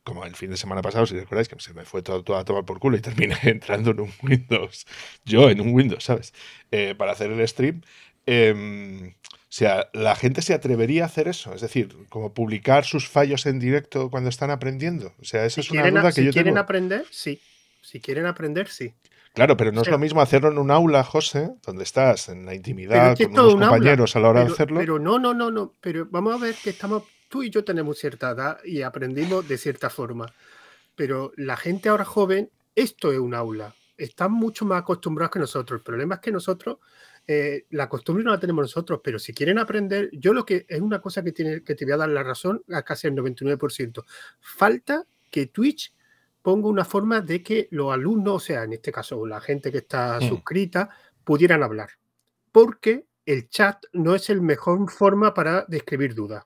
Como el fin de semana pasado, si recordáis, que se me fue todo, a tomar por culo y terminé entrando en un Windows. Yo en un Windows, ¿sabes? Eh, para hacer el stream. Em, o sea, la gente se atrevería a hacer eso, es decir, como publicar sus fallos en directo cuando están aprendiendo. O sea, eso es una que si quieren aprender, sí. Si quieren aprender, sí. Claro, pero no es lo mismo hacerlo en un aula, José, donde estás, en la intimidad, con tus compañeros a la hora de hacerlo. Pero no, no, no, no. Pero vamos a ver que estamos, tú y yo tenemos cierta edad y aprendimos de cierta forma. Pero la gente ahora joven, esto es un aula. Están mucho más acostumbrados que nosotros. El problema es que nosotros, eh, la costumbre no la tenemos nosotros, pero si quieren aprender, yo lo que es una cosa que, tiene, que te voy a dar la razón a casi el 99%. Falta que Twitch pongo una forma de que los alumnos, o sea, en este caso la gente que está mm. suscrita, pudieran hablar. Porque el chat no es el mejor forma para describir dudas.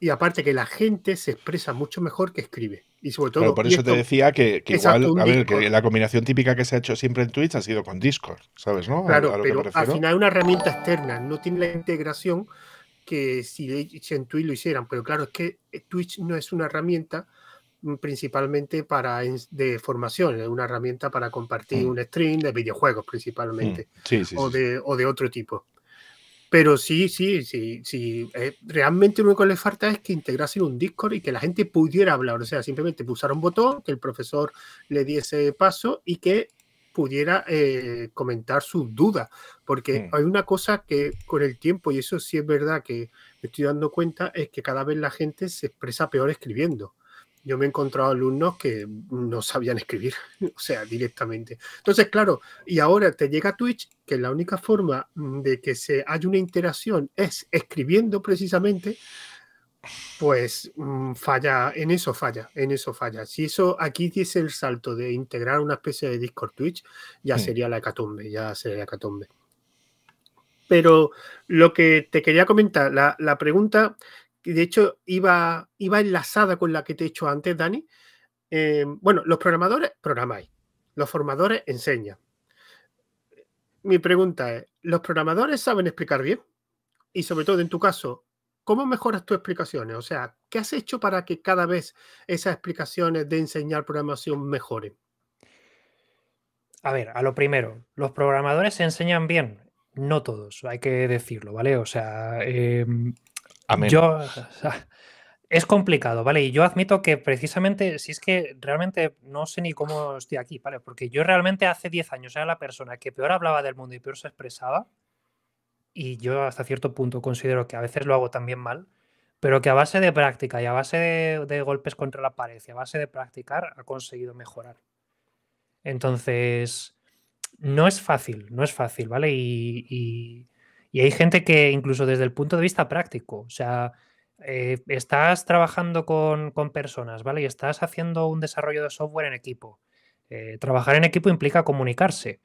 Y aparte que la gente se expresa mucho mejor que escribe. Y sobre todo... por eso te decía que, que la combinación típica que se ha hecho siempre en Twitch ha sido con Discord, ¿sabes? Claro, pero al final es una herramienta externa, no tiene la integración que si en Twitch lo hicieran. Pero claro, es que eh, Twitch no es una herramienta Mm, principalmente para de formación, una herramienta para compartir mm. un stream de videojuegos principalmente mm, o, de, otro tipo. Pero sí, sí, sí, sí. Eh, realmente lo único que le falta es que integrasen un Discord y que la gente pudiera hablar. O sea, simplemente pulsar un botón, que el profesor le diese paso y que pudiera eh, comentar sus dudas. Porque hay una cosa que con el tiempo, y eso sí es verdad que me estoy dando cuenta, es que cada vez la gente se expresa peor escribiendo yo me he encontrado alumnos que no sabían escribir, o sea, directamente. Entonces, claro, y ahora te llega Twitch, que la única forma mm, de que se haya una interacción es escribiendo precisamente, pues mm, falla, en eso falla, en eso falla. Si eso aquí diese el salto de integrar una especie de Discord Twitch, ya hmm. sería la hecatombe, ya sería la hecatombe. Pero lo que te quería comentar, la, la pregunta y de hecho iba, iba enlazada con la que te he hecho antes, Dani. Eh, bueno, los programadores programáis, los formadores enseñan. Mi pregunta es, ¿los programadores saben explicar bien? Y sobre todo en tu caso, ¿cómo mejoras tus explicaciones? O sea, ¿qué has hecho para que cada vez esas explicaciones de enseñar programación mejoren? A ver, a lo primero, los programadores se enseñan bien, no todos, hay que decirlo, ¿vale? O sea, em, es complicado, ¿vale? Y yo admito que precisamente, si es que realmente no sé ni cómo estoy aquí, ¿vale? Porque yo realmente hace 10 años era la persona que peor hablaba del mundo y peor se expresaba. Y yo hasta cierto punto considero que a veces lo hago también mal, pero que a base de práctica y a base de, golpes contra la pared y a base de practicar ha conseguido mejorar. Entonces, no es fácil, no es fácil, ¿vale? y y hay gente que incluso desde el punto de vista práctico, o sea, eh, estás trabajando con, personas, ¿vale? Y estás haciendo un desarrollo de software en equipo. Eh, trabajar en equipo implica comunicarse.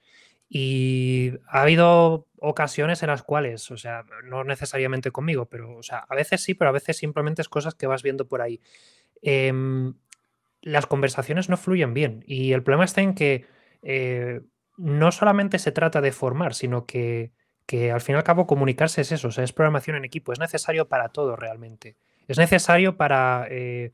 Y ha habido ocasiones en las cuales, o sea, no necesariamente conmigo, pero, o sea, a veces sí, pero a veces simplemente es cosas que vas viendo por ahí. Em, las conversaciones no fluyen bien. Y el problema está en que eh, no solamente se trata de formar, sino que que al fin y al cabo comunicarse es eso, es programación en equipo, es necesario para todo realmente. Es necesario para, eh,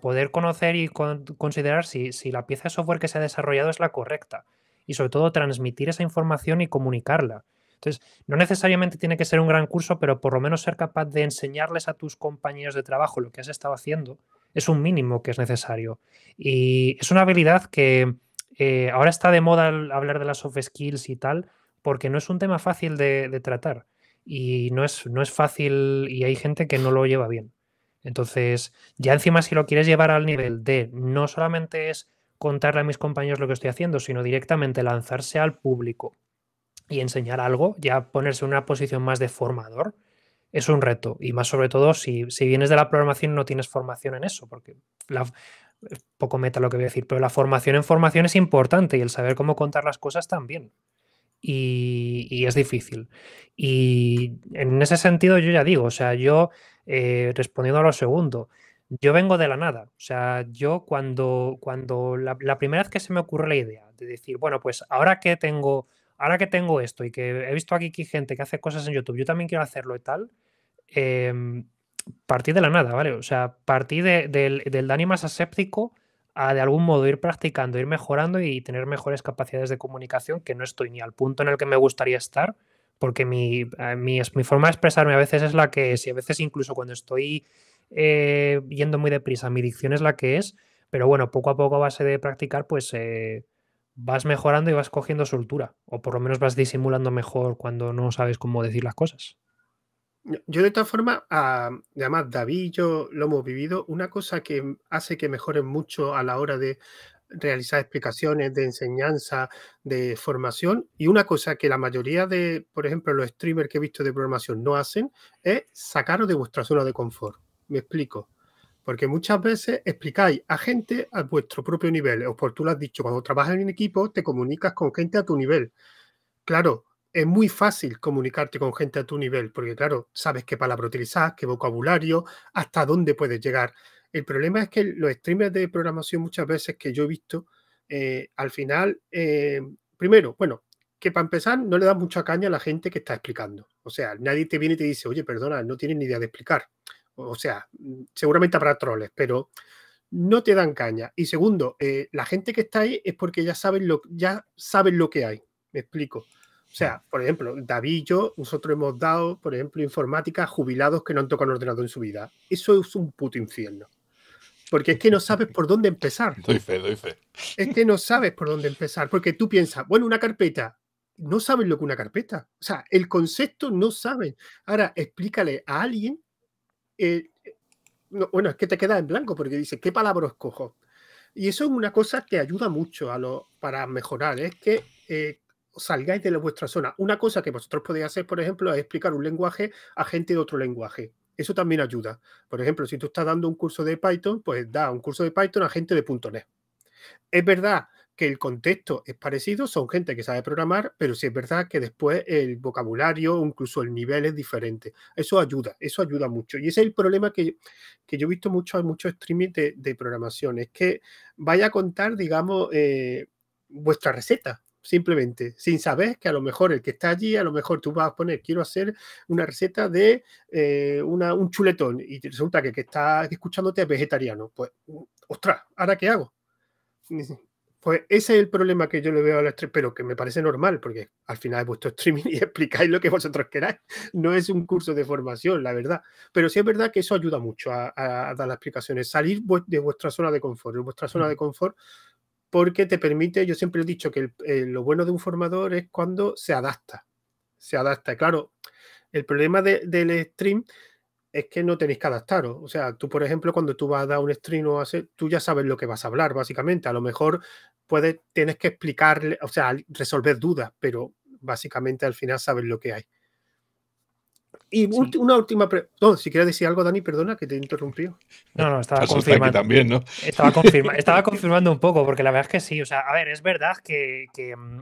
poder conocer y considerar si, la pieza de software que se ha desarrollado es la correcta y sobre todo transmitir esa información y comunicarla. Entonces, no necesariamente tiene que ser un gran curso, pero por lo menos ser capaz de enseñarles a tus compañeros de trabajo lo que has estado haciendo es un mínimo que es necesario. Y es una habilidad que eh, ahora está de moda hablar de las soft skills y tal, porque no es un tema fácil de, tratar y no es, no es fácil y hay gente que no lo lleva bien. Entonces, ya encima si lo quieres llevar al nivel de no solamente es contarle a mis compañeros lo que estoy haciendo, sino directamente lanzarse al público y enseñar algo, ya ponerse en una posición más de formador, es un reto. Y más sobre todo si, vienes de la programación no tienes formación en eso, porque la, es poco meta lo que voy a decir, pero la formación en formación es importante y el saber cómo contar las cosas también y, es difícil. Y en ese sentido yo ya digo, o sea, yo eh, respondiendo a lo segundo, yo vengo de la nada. O sea, yo cuando, cuando la, primera vez que se me ocurre la idea de decir, bueno, pues ahora que tengo, ahora que tengo esto y que he visto aquí gente que hace cosas en YouTube, yo también quiero hacerlo y tal, em, partí de la nada, ¿vale? O sea, partí de, del, del Dani más aséptico a de algún modo ir practicando, ir mejorando y tener mejores capacidades de comunicación, que no estoy ni al punto en el que me gustaría estar, porque mi, eh, mi, forma de expresarme a veces es la que es, y a veces incluso cuando estoy eh, yendo muy deprisa, mi dicción es la que es, pero bueno, poco a poco a base de practicar, pues eh, vas mejorando y vas cogiendo soltura, o por lo menos vas disimulando mejor cuando no sabes cómo decir las cosas. Yo de todas formas, ah, además David y yo lo hemos vivido, una cosa que hace que mejoren mucho a la hora de realizar explicaciones de enseñanza, de formación, y una cosa que la mayoría de, por ejemplo, los streamers que he visto de programación no hacen, es sacaros de vuestra zona de confort. Me explico. Porque muchas veces explicáis a gente a vuestro propio nivel, o por tú lo has dicho, cuando trabajas en un equipo te comunicas con gente a tu nivel. Claro, es muy fácil comunicarte con gente a tu nivel, porque claro, sabes qué palabra utilizar, qué vocabulario, hasta dónde puedes llegar. El problema es que los streamers de programación muchas veces que yo he visto, eh, al final, eh, primero, bueno, que para empezar no le dan mucha caña a la gente que está explicando. O sea, nadie te viene y te dice, oye, perdona, no tienes ni idea de explicar. O sea, mm, seguramente habrá troles, pero no te dan caña. Y segundo, eh, la gente que está ahí es porque ya saben lo, ya saben lo que hay. Me explico. O sea, por ejemplo, David y yo, nosotros hemos dado, por ejemplo, informática a jubilados que no han tocado un ordenador en su vida. Eso es un puto infierno. Porque es que no sabes por dónde empezar. Doy fe, doy fe. Es que no sabes por dónde empezar. Porque tú piensas, bueno, una carpeta. No saben lo que una carpeta. O sea, el concepto no saben. Ahora, explícale a alguien. Eh, bueno, es que te queda en blanco porque dice, ¿qué palabra escojo? Y eso es una cosa que ayuda mucho para mejorar. Es que eh, salgáis de vuestra zona. Una cosa que vosotros podéis hacer, por ejemplo, es explicar un lenguaje a gente de otro lenguaje. Eso también ayuda. Por ejemplo, si tú estás dando un curso de Python, pues da un curso de Python a gente de .NET. Es verdad que el contexto es parecido, son gente que sabe programar, pero sí es verdad que después el vocabulario, incluso el nivel es diferente. Eso ayuda, eso ayuda mucho. Y ese es el problema que, yo he visto mucho en muchos streamings de, programación, es que vaya a contar, digamos, eh, vuestra receta simplemente, sin saber que a lo mejor el que está allí, a lo mejor tú vas a poner, quiero hacer una receta de eh, una, un chuletón y resulta que el que está escuchándote es vegetariano. Pues, ostras, ¿ahora qué hago? Pues ese es el problema que yo le veo a los tres, pero que me parece normal, porque al final es vuestro streaming y explicáis lo que vosotros queráis. No es un curso de formación, la verdad. Pero sí es verdad que eso ayuda mucho a, dar las explicaciones. Salir de vuestra zona de confort. De vuestra zona de confort porque te permite, yo siempre he dicho que eh, lo bueno de un formador es cuando se adapta, se adapta. Claro, el problema del stream es que no tenéis que adaptaros. O sea, tú, por ejemplo, cuando tú vas a dar un stream o hacer, tú ya sabes lo que vas a hablar, básicamente. A lo mejor tienes que explicarle, o sea, resolver dudas, pero básicamente al final sabes lo que hay. Y una última pregunta. No, si quieres decir algo, Dani, perdona que te interrumpido No, no, estaba confirmando. También, ¿no? Estaba, estaba confirmando un poco, porque la verdad es que sí. O sea, a ver, es verdad que, mm,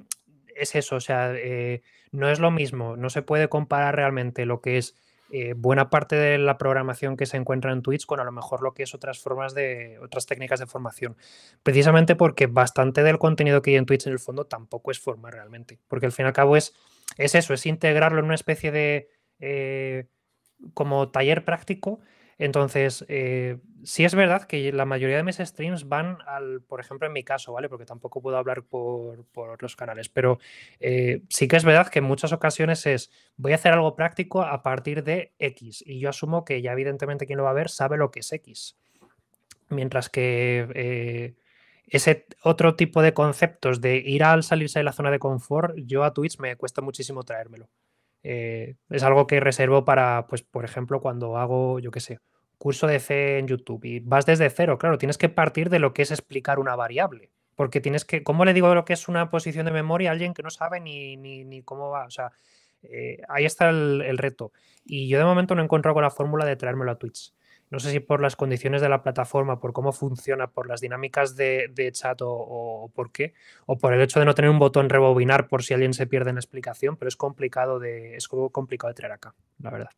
es eso. O sea, eh, no es lo mismo. No se puede comparar realmente lo que es eh, buena parte de la programación que se encuentra en Twitch con a lo mejor lo que es otras formas de otras técnicas de formación. Precisamente porque bastante del contenido que hay en Twitch en el fondo tampoco es forma realmente. Porque al fin y al cabo es, es eso, es integrarlo en una especie de eh, como taller práctico. Entonces, eh, sí es verdad que la mayoría de mis streams van al, por ejemplo, en mi caso, ¿vale? Porque tampoco puedo hablar por, por los canales, pero eh, sí que es verdad que en muchas ocasiones es, voy a hacer algo práctico a partir de X y yo asumo que ya evidentemente quien lo va a ver sabe lo que es X. Mientras que ese otro tipo de conceptos de ir al salirse de la zona de confort, yo a Twitch me cuesta muchísimo traérmelo. Eh, es algo que reservo para, pues, por ejemplo, cuando hago, yo qué sé, curso de C en YouTube y vas desde cero, claro, tienes que partir de lo que es explicar una variable. Porque tienes que, ¿cómo le digo lo que es una posición de memoria a alguien que no sabe ni, ni, cómo va? O sea, eh, ahí está el, el, reto. Y yo de momento no he encontrado la fórmula de traérmelo a Twitch no sé si por las condiciones de la plataforma, por cómo funciona, por las dinámicas de, chat o, por qué, o por el hecho de no tener un botón rebobinar por si alguien se pierde en la explicación, pero es complicado de, es complicado de traer acá, la verdad.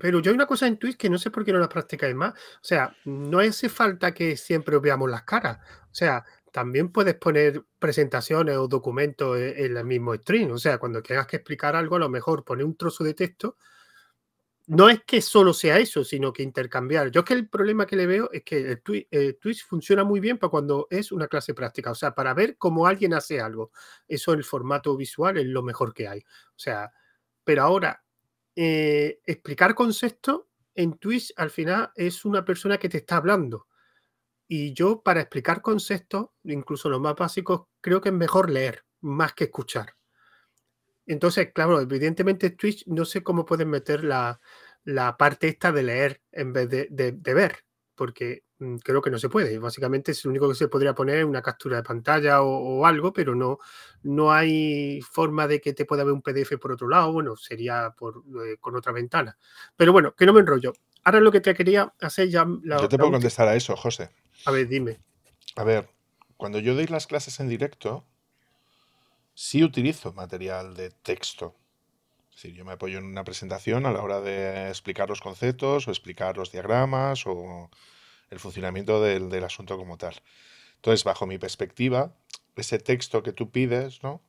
Pero yo hay una cosa en Twitch que no sé por qué no la practicáis más. O sea, no hace falta que siempre veamos las caras. O sea, también puedes poner presentaciones o documentos e, en el mismo stream. O sea, cuando tengas que explicar algo, a lo mejor pone un trozo de texto no es que solo sea eso, sino que intercambiar. Yo es que el problema que le veo es que el Twitch, funciona muy bien para cuando es una clase práctica, o sea, para ver cómo alguien hace algo. Eso en el formato visual es lo mejor que hay. O sea, pero ahora, eh, explicar conceptos en Twitch al final es una persona que te está hablando. Y yo para explicar conceptos, incluso los más básicos, creo que es mejor leer más que escuchar. Entonces, claro, evidentemente Twitch no sé cómo pueden meter la, parte esta de leer en vez de, ver, porque mm, creo que no se puede. Básicamente es lo único que se podría poner una captura de pantalla o, algo, pero no, no hay forma de que te pueda ver un PDF por otro lado, bueno, sería por, eh, con otra ventana. Pero bueno, que no me enrollo. Ahora lo que te quería hacer ya... Yo te puedo contestar a eso, José. A ver, dime. A ver, cuando yo doy las clases en directo, si utilizo material de texto. Es decir, yo me apoyo en una presentación a la hora de explicar los conceptos o explicar los diagramas o el funcionamiento del, asunto como tal. Entonces, bajo mi perspectiva, ese texto que tú pides, ¿no?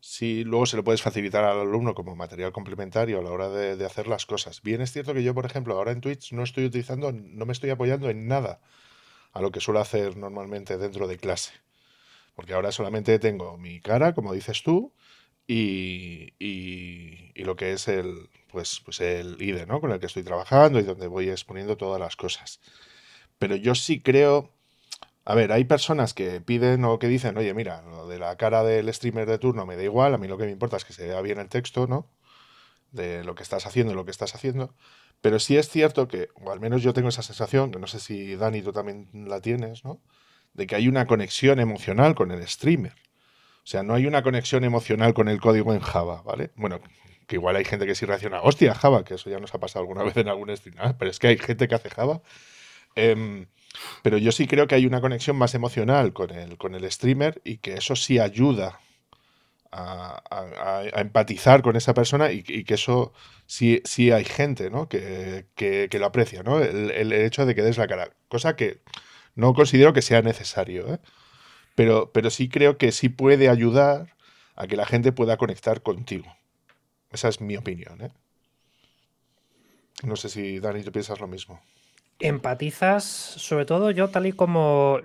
Si luego se lo puedes facilitar al alumno como material complementario a la hora de, de hacer las cosas. Bien, es cierto que yo, por ejemplo, ahora en Twitch no estoy utilizando, no me estoy apoyando en nada a lo que suelo hacer normalmente dentro de clase. Porque ahora solamente tengo mi cara, como dices tú, y, lo que es el, pues, pues el IDE, ¿no? Con el que estoy trabajando y donde voy exponiendo todas las cosas. Pero yo sí creo... A ver, hay personas que piden o que dicen, oye, mira, lo de la cara del streamer de turno me da igual, a mí lo que me importa es que se vea bien el texto, ¿no? De lo que estás haciendo y lo que estás haciendo. Pero sí es cierto que, o al menos yo tengo esa sensación, que no sé si Dani tú también la tienes, ¿no? de que hay una conexión emocional con el streamer. O sea, no hay una conexión emocional con el código en Java, ¿vale? Bueno, que igual hay gente que sí reacciona, hostia, Java, que eso ya nos ha pasado alguna vez en algún stream, ah, pero es que hay gente que hace Java. Em, pero yo sí creo que hay una conexión más emocional con el, con el streamer y que eso sí ayuda a, empatizar con esa persona y, que eso sí, sí hay gente ¿no? que, lo aprecia, ¿no? El, el, hecho de que des la cara. Cosa que no considero que sea necesario, ¿eh? pero, pero sí creo que sí puede ayudar a que la gente pueda conectar contigo. Esa es mi opinión. ¿eh? No sé si, Dani, tú piensas lo mismo. Empatizas, sobre todo yo, tal y como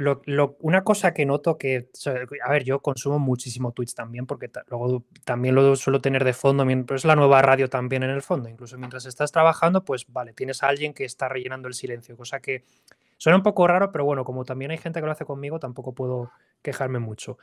una cosa que noto que, a ver, yo consumo muchísimo Twitch también, porque luego también lo suelo tener de fondo, pero es la nueva radio también en el fondo, incluso mientras estás trabajando, pues vale, tienes a alguien que está rellenando el silencio, cosa que Suena un poco raro, pero bueno, como también hay gente que lo hace conmigo, tampoco puedo quejarme mucho.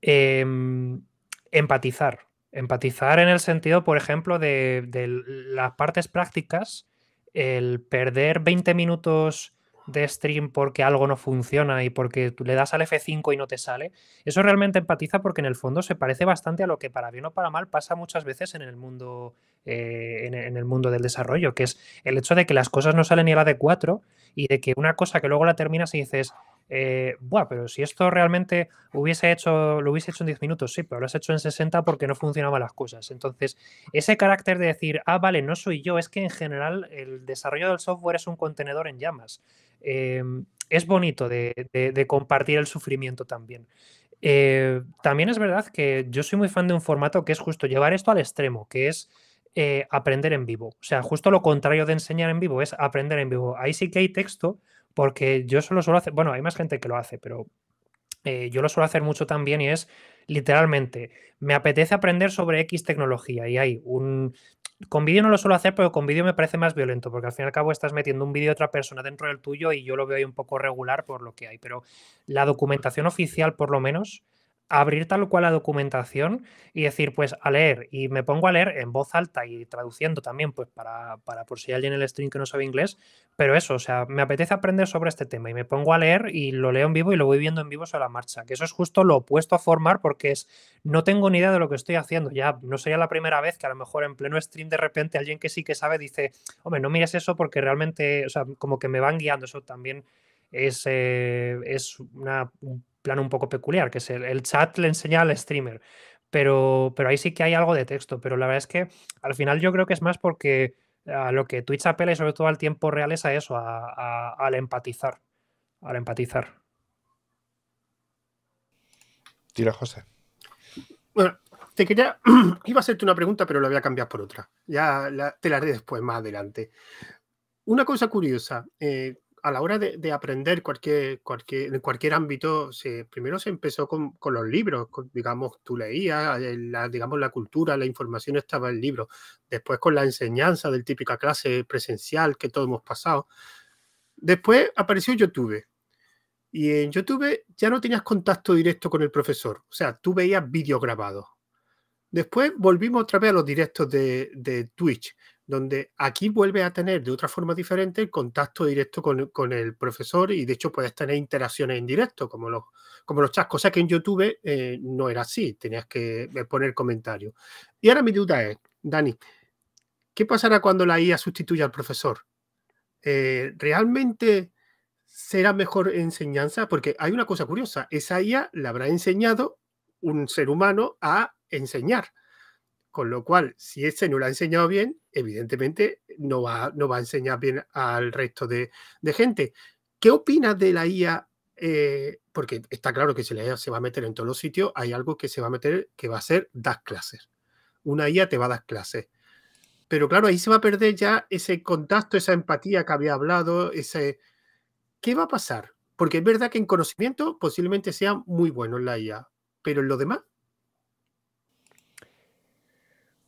Em, empatizar. Empatizar en el sentido, por ejemplo, de, de las partes prácticas, el perder 20 minutos de stream porque algo no funciona y porque tú le das al F5 y no te sale, eso realmente empatiza porque en el fondo se parece bastante a lo que para bien o para mal pasa muchas veces en el mundo, eh, en, el mundo del desarrollo, que es el hecho de que las cosas no salen ni a la de 4 y de que una cosa que luego la terminas y dices, eh, Buah, pero si esto realmente hubiese hecho, lo hubiese hecho en 10 minutos, sí, pero lo has hecho en 60 porque no funcionaban las cosas. Entonces, ese carácter de decir, ah, vale, no soy yo, es que en general el desarrollo del software es un contenedor en llamas. Em, es bonito de, compartir el sufrimiento también. Eh, también es verdad que yo soy muy fan de un formato que es justo llevar esto al extremo, que es eh, aprender en vivo. O sea, justo lo contrario de enseñar en vivo es aprender en vivo. Ahí sí que hay texto, porque yo solo suelo hacer, bueno, hay más gente que lo hace, pero eh, yo lo suelo hacer mucho también y es literalmente, me apetece aprender sobre X tecnología y hay un con vídeo no lo suelo hacer, pero con vídeo me parece más violento, porque al fin y al cabo estás metiendo un vídeo de otra persona dentro del tuyo y yo lo veo ahí un poco regular por lo que hay. Pero la documentación oficial, por lo menos, abrir tal cual la documentación y decir, pues a leer, y me pongo a leer en voz alta y traduciendo también, pues para, por si hay alguien en el stream que no sabe inglés, pero eso, o sea, me apetece aprender sobre este tema y me pongo a leer y lo leo en vivo y lo voy viendo en vivo sobre la marcha, que eso es justo lo opuesto a formar porque es, no tengo ni idea de lo que estoy haciendo, ya no sería la primera vez que a lo mejor en pleno stream de repente alguien que sí que sabe dice, hombre, no mires eso porque realmente, o sea, como que me van guiando, eso también es, eh, es una, plano un poco peculiar, que es el, chat le enseña al streamer, pero, pero ahí sí que hay algo de texto, pero la verdad es que al final yo creo que es más porque a lo que Twitch apela y sobre todo al tiempo real es a eso, a, al empatizar, al empatizar. Tira, José. Bueno, te quería, iba a hacerte una pregunta, pero la voy a cambiar por otra. Ya te la haré después, más adelante. Una cosa curiosa, eh, a la hora de, aprender cualquier, cualquier, en cualquier ámbito, primero se empezó con, los libros, digamos, tú leías, eh, la, digamos, la cultura, la información estaba en libro. después con la enseñanza del típica clase presencial que todos hemos pasado. Después apareció YouTube. Y en YouTube ya no tenías contacto directo con el profesor, o sea, tú veías vídeos grabados. Después volvimos otra vez a los directos de, de Twitch donde aquí vuelve a tener de otra forma diferente el contacto directo con, el profesor y de hecho puedes tener interacciones en como los, como los chats, cosa que en YouTube eh, no era así, tenías que eh, poner comentarios. Y ahora mi duda es, Dani, ¿qué pasará cuando la IA sustituya al profesor? Eh, ¿Realmente será mejor enseñanza? Porque hay una cosa curiosa, esa IA la habrá enseñado un ser humano a enseñar con lo cual, si ese no lo ha enseñado bien, evidentemente no va, va a enseñar bien al resto de, gente. ¿Qué opinas de la IA? Eh, porque está claro que si la IA se va a meter en todos los sitios, hay algo que se va a meter que va a ser dar clases. Una IA te va a dar clases. Pero claro, ahí se va a perder ya ese contacto, esa empatía que había hablado, ese... ¿Qué va a pasar? Porque es verdad que en conocimiento posiblemente sea muy bueno la IA, pero en lo demás,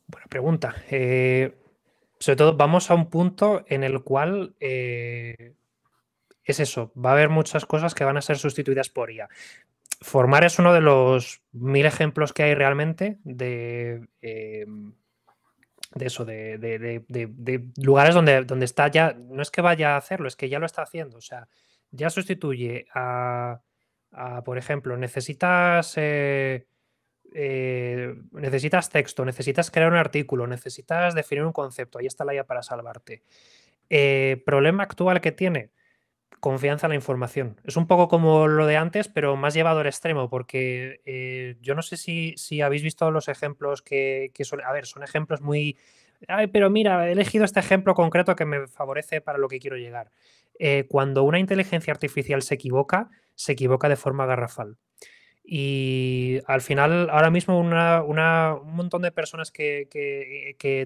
Buena pregunta. Eh, sobre todo vamos a un punto en el cual eh, es eso, va a haber muchas cosas que van a ser sustituidas por IA. Formar es uno de los mil ejemplos que hay realmente de, em, de eso, de, lugares donde, donde está ya, no es que vaya a hacerlo, es que ya lo está haciendo, o sea, ya sustituye a, por ejemplo, necesitas... Eh, eh, necesitas texto, necesitas crear un artículo, necesitas definir un concepto, ahí está la IA para salvarte. Eh, problema actual que tiene, confianza en la información. Es un poco como lo de antes, pero más llevado al extremo, porque eh, yo no sé si, si, habéis visto los ejemplos que, que son, a ver, son ejemplos muy... Ay, pero mira, he elegido este ejemplo concreto que me favorece para lo que quiero llegar. cuando una inteligencia artificial se equivoca, se equivoca de forma garrafal. Y al final, ahora mismo, una, un montón de personas que,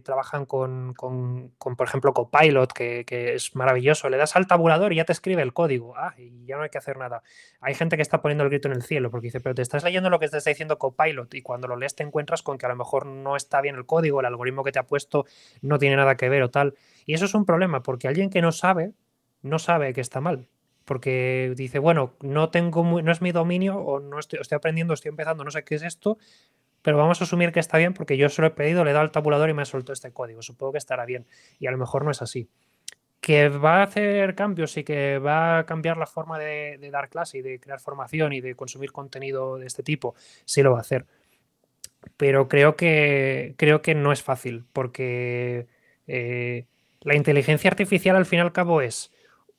trabajan con, por ejemplo, Copilot, que, que es maravilloso, le das al tabulador y ya te escribe el código. Ah, y ya no hay que hacer nada. Hay gente que está poniendo el grito en el cielo porque dice, pero te estás leyendo lo que te está diciendo Copilot y cuando lo lees te encuentras con que a lo mejor no está bien el código, el algoritmo que te ha puesto no tiene nada que ver o tal. Y eso es un problema porque alguien que no sabe, no sabe que está mal porque dice, bueno, no tengo no es mi dominio o no estoy, estoy, aprendiendo, estoy empezando, no sé qué es esto, pero vamos a asumir que está bien porque yo se lo he pedido, le he dado al tabulador y me ha soltado este código, supongo que estará bien y a lo mejor no es así. Que va a hacer cambios y que va a cambiar la forma de, dar clase y de crear formación y de consumir contenido de este tipo, sí lo va a hacer. Pero creo que, creo que no es fácil porque eh, la inteligencia artificial al fin y al cabo es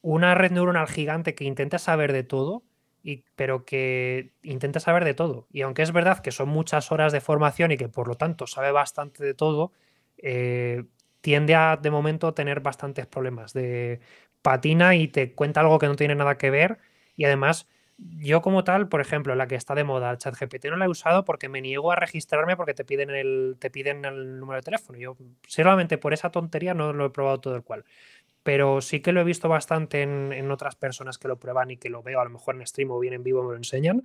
una red neuronal gigante que intenta saber de todo, y, pero que intenta saber de todo. Y aunque es verdad que son muchas horas de formación y que por lo tanto sabe bastante de todo, eh, tiende a de momento tener bastantes problemas de patina y te cuenta algo que no tiene nada que ver. Y además, yo como tal, por ejemplo, la que está de moda, el chat GPT, no la he usado porque me niego a registrarme porque te piden el, te piden el número de teléfono. Yo solamente por esa tontería no lo he probado todo el cual pero sí que lo he visto bastante en, en, otras personas que lo prueban y que lo veo a lo mejor en stream o bien en vivo me lo enseñan.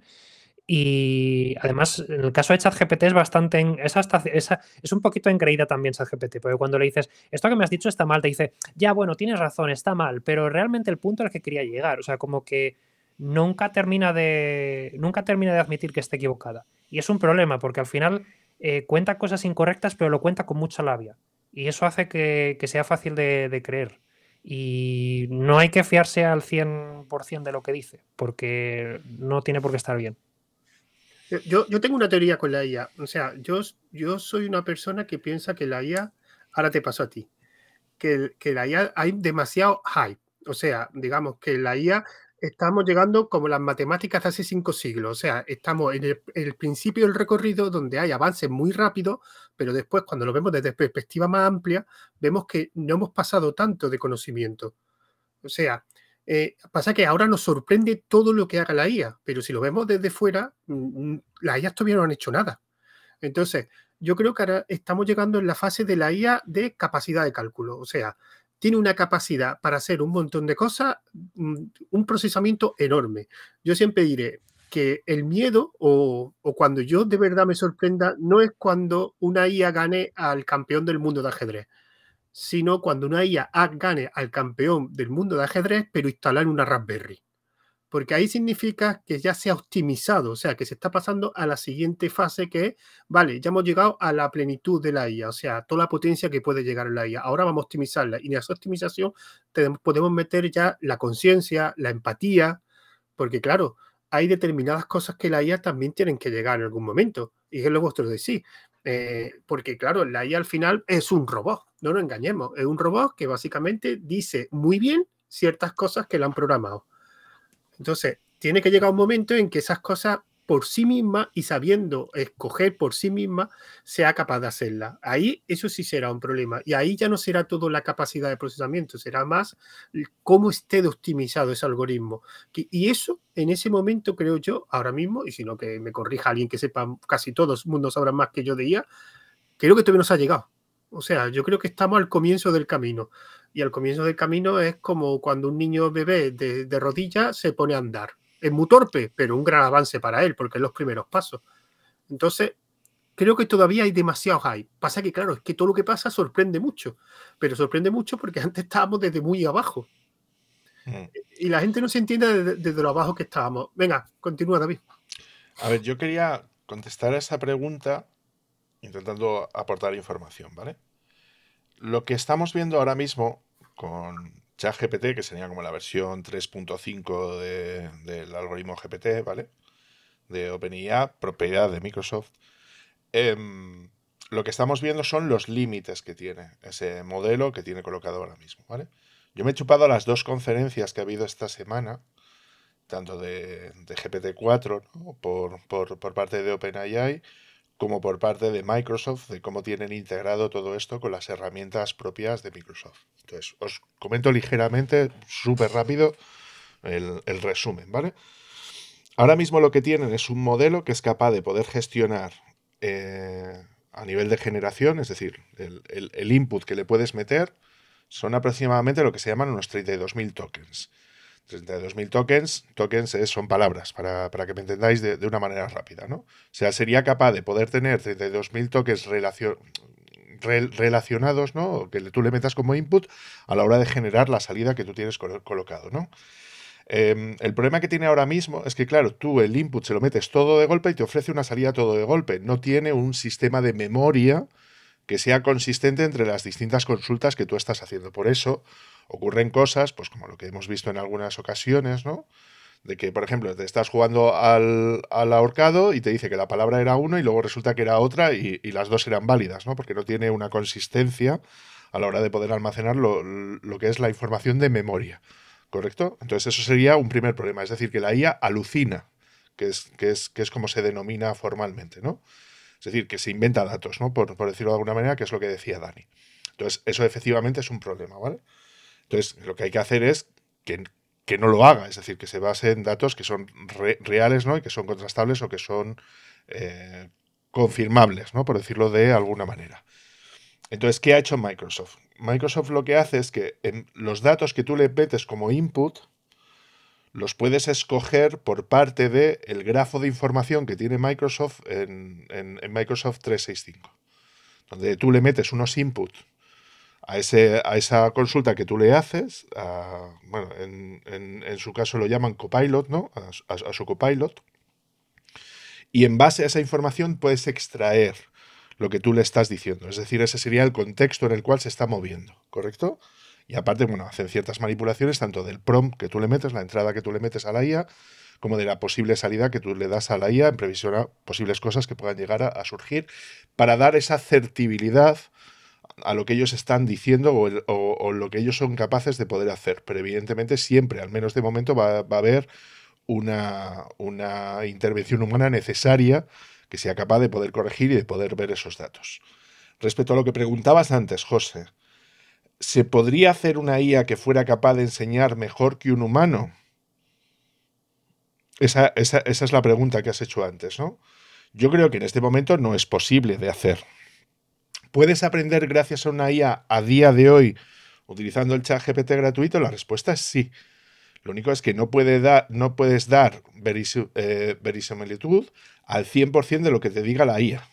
Y además, en el caso de ChatGPT es bastante. es, hasta, es, es, un poquito engreída también ChatGPT, porque cuando le dices, esto que me has dicho está mal, te dice, ya, bueno, tienes razón, está mal, pero realmente el punto al que quería llegar. O sea, como que nunca termina de, nunca termina de admitir que esté equivocada. Y es un problema, porque al final eh, cuenta cosas incorrectas, pero lo cuenta con mucha labia. Y eso hace que, sea fácil de creer. Y no hay que fiarse al 100% de lo que dice, porque no tiene por qué estar bien. Yo, tengo una teoría con la IA. O sea, yo, soy una persona que piensa que la IA, ahora te pasó a ti, que, la IA hay demasiado hype. O sea, digamos que la IA estamos llegando como las matemáticas de hace cinco siglos. O sea, estamos en el, el principio del recorrido donde hay avances muy rápido pero después cuando lo vemos desde perspectiva más amplia, vemos que no hemos pasado tanto de conocimiento. O sea, eh, pasa que ahora nos sorprende todo lo que haga la IA, pero si lo vemos desde fuera, mm, mm, las IA todavía no han hecho nada. Entonces, yo creo que ahora estamos llegando en la fase de la IA de capacidad de cálculo. O sea, tiene una capacidad para hacer un montón de cosas, mm, un procesamiento enorme. Yo siempre diré, que el miedo o, cuando yo de verdad me sorprenda no es cuando una IA gane al campeón del mundo de ajedrez, sino cuando una IA gane al campeón del mundo de ajedrez pero instalar una Raspberry. Porque ahí significa que ya se ha optimizado, o sea, que se está pasando a la siguiente fase que es, vale, ya hemos llegado a la plenitud de la IA, o sea, toda la potencia que puede llegar a la IA. Ahora vamos a optimizarla y en esa optimización podemos meter ya la conciencia, la empatía, porque claro, hay determinadas cosas que la IA también tienen que llegar en algún momento. Y es lo vuestro de sí. Eh, porque claro, la IA al final es un robot, no nos engañemos, es un robot que básicamente dice muy bien ciertas cosas que la han programado. Entonces, tiene que llegar un momento en que esas cosas por sí misma y sabiendo escoger por sí misma, sea capaz de hacerla. Ahí eso sí será un problema. Y ahí ya no será todo la capacidad de procesamiento, será más cómo esté optimizado ese algoritmo. Y eso, en ese momento, creo yo, ahora mismo, y si no que me corrija alguien que sepa, casi todos el mundo sabrá más que yo de IA, creo que todavía nos ha llegado. O sea, yo creo que estamos al comienzo del camino. Y al comienzo del camino es como cuando un niño bebé de, de rodillas se pone a andar es muy torpe, pero un gran avance para él, porque es los primeros pasos. Entonces, creo que todavía hay demasiados hype. Pasa que, claro, es que todo lo que pasa sorprende mucho, pero sorprende mucho porque antes estábamos desde muy abajo. Hmm. Y la gente no se entiende desde, desde, lo abajo que estábamos. Venga, continúa, David. A ver, yo quería contestar a esa pregunta intentando aportar información, ¿vale? Lo que estamos viendo ahora mismo con ChatGPT, que sería como la versión 3.5 del algoritmo GPT, ¿vale? De OpenAI, propiedad de Microsoft. Em, lo que estamos viendo son los límites que tiene ese modelo que tiene colocado ahora mismo, ¿vale? Yo me he chupado las dos conferencias que ha habido esta semana, tanto de, GPT-4 por, por, parte de OpenAI como por parte de Microsoft, de cómo tienen integrado todo esto con las herramientas propias de Microsoft. Entonces, os comento ligeramente, súper rápido, el, resumen, ¿vale? Ahora mismo lo que tienen es un modelo que es capaz de poder gestionar eh, a nivel de generación, es decir, el, el, input que le puedes meter son aproximadamente lo que se llaman unos 32.000 tokens. 32.000 tokens. Tokens son palabras, para, que me entendáis de, una manera rápida, ¿no? O sea, sería capaz de poder tener 32.000 tokens relacionados, ¿no? Que tú le metas como input a la hora de generar la salida que tú tienes colocado, ¿no? Em, el problema que tiene ahora mismo es que, claro, tú el input se lo metes todo de golpe y te ofrece una salida todo de golpe. No tiene un sistema de memoria que sea consistente entre las distintas consultas que tú estás haciendo. Por eso, ocurren cosas, pues como lo que hemos visto en algunas ocasiones, ¿no? De que, por ejemplo, te estás jugando al, al ahorcado y te dice que la palabra era uno y luego resulta que era otra y, las dos eran válidas, ¿no? Porque no tiene una consistencia a la hora de poder almacenar lo, que es la información de memoria, ¿correcto? Entonces eso sería un primer problema, es decir, que la IA alucina, que es, que es, que es como se denomina formalmente, ¿no? Es decir, que se inventa datos, ¿no? Por, por decirlo de alguna manera, que es lo que decía Dani. Entonces, eso efectivamente es un problema, ¿vale? Entonces, lo que hay que hacer es que, que no lo haga, es decir, que se base en datos que son reales, ¿no? Y que son contrastables o que son eh, confirmables, ¿no? Por decirlo de alguna manera. Entonces, ¿qué ha hecho Microsoft? Microsoft lo que hace es que en los datos que tú le metes como input, los puedes escoger por parte del el grafo de información que tiene Microsoft en, en, en Microsoft 365, donde tú le metes unos inputs a, a esa consulta que tú le haces, bueno, en, su caso lo llaman copilot, ¿no? A, su copilot. Y en base a esa información puedes extraer lo que tú le estás diciendo. Es decir, ese sería el contexto en el cual se está moviendo, ¿correcto? Y aparte, bueno, hacen ciertas manipulaciones tanto del prompt que tú le metes, la entrada que tú le metes a la IA, como de la posible salida que tú le das a la IA en previsión a posibles cosas que puedan llegar a, surgir, para dar esa certibilidad a lo que ellos están diciendo o, lo que ellos son capaces de poder hacer. Pero evidentemente siempre, al menos de momento, va, a haber una, intervención humana necesaria que sea capaz de poder corregir y de poder ver esos datos. Respecto a lo que preguntabas antes, José, ¿se podría hacer una IA que fuera capaz de enseñar mejor que un humano? Esa, esa es la pregunta que has hecho antes, ¿no? Yo creo que en este momento no es posible de hacer. ¿Puedes aprender gracias a una IA a día de hoy utilizando el chat GPT gratuito? La respuesta es sí. Lo único es que no, puedes dar eh, verisimilitud al 100% de lo que te diga la IA.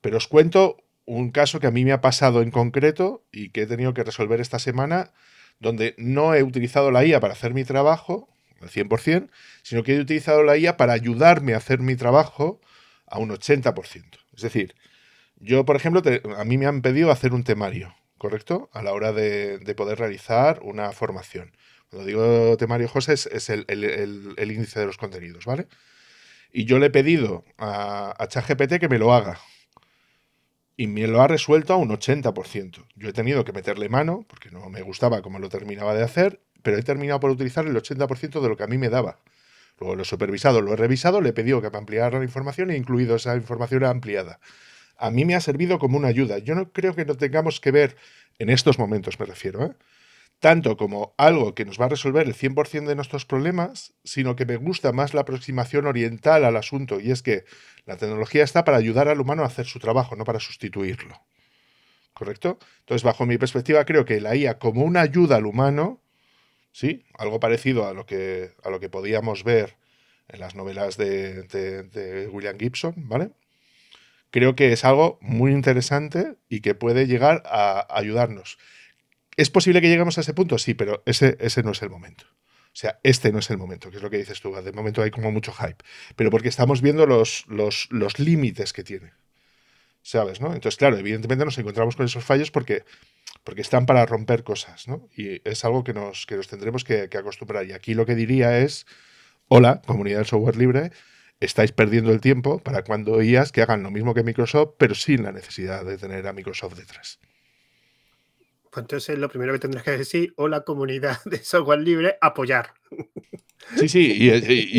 Pero os cuento un caso que a mí me ha pasado en concreto y que he tenido que resolver esta semana, donde no he utilizado la IA para hacer mi trabajo al 100%, sino que he utilizado la IA para ayudarme a hacer mi trabajo a un 80%. Es decir, yo, por ejemplo, a mí me han pedido hacer un temario, ¿correcto? A la hora de, poder realizar una formación. Cuando digo temario, José, es, el, índice de los contenidos, ¿vale? Y yo le he pedido a, a ChatGPT que me lo haga. Y me lo ha resuelto a un 80%. Yo he tenido que meterle mano, porque no me gustaba cómo lo terminaba de hacer, pero he terminado por utilizar el 80% de lo que a mí me daba. Luego lo he supervisado, lo he revisado, le he pedido que me ampliara la información e incluido esa información ampliada a mí me ha servido como una ayuda. Yo no creo que no tengamos que ver, en estos momentos me refiero, ¿eh? tanto como algo que nos va a resolver el 100% de nuestros problemas, sino que me gusta más la aproximación oriental al asunto, y es que la tecnología está para ayudar al humano a hacer su trabajo, no para sustituirlo. ¿Correcto? Entonces, bajo mi perspectiva, creo que la IA como una ayuda al humano, ¿sí? Algo parecido a lo que, a lo que podíamos ver en las novelas de, de William Gibson, ¿vale? creo que es algo muy interesante y que puede llegar a ayudarnos. ¿Es posible que lleguemos a ese punto? Sí, pero ese, ese no es el momento. O sea, este no es el momento, que es lo que dices tú. De momento hay como mucho hype, pero porque estamos viendo los, los, límites que tiene. ¿Sabes? ¿no? Entonces, claro, evidentemente nos encontramos con esos fallos porque, porque están para romper cosas, ¿no? Y es algo que nos, que nos tendremos que, que acostumbrar. Y aquí lo que diría es, hola, comunidad del software libre, estáis perdiendo el tiempo para cuando IAS que hagan lo mismo que Microsoft, pero sin la necesidad de tener a Microsoft detrás. Pues entonces lo primero que tendrás que decir, o la comunidad de software libre, apoyar. Sí, sí, y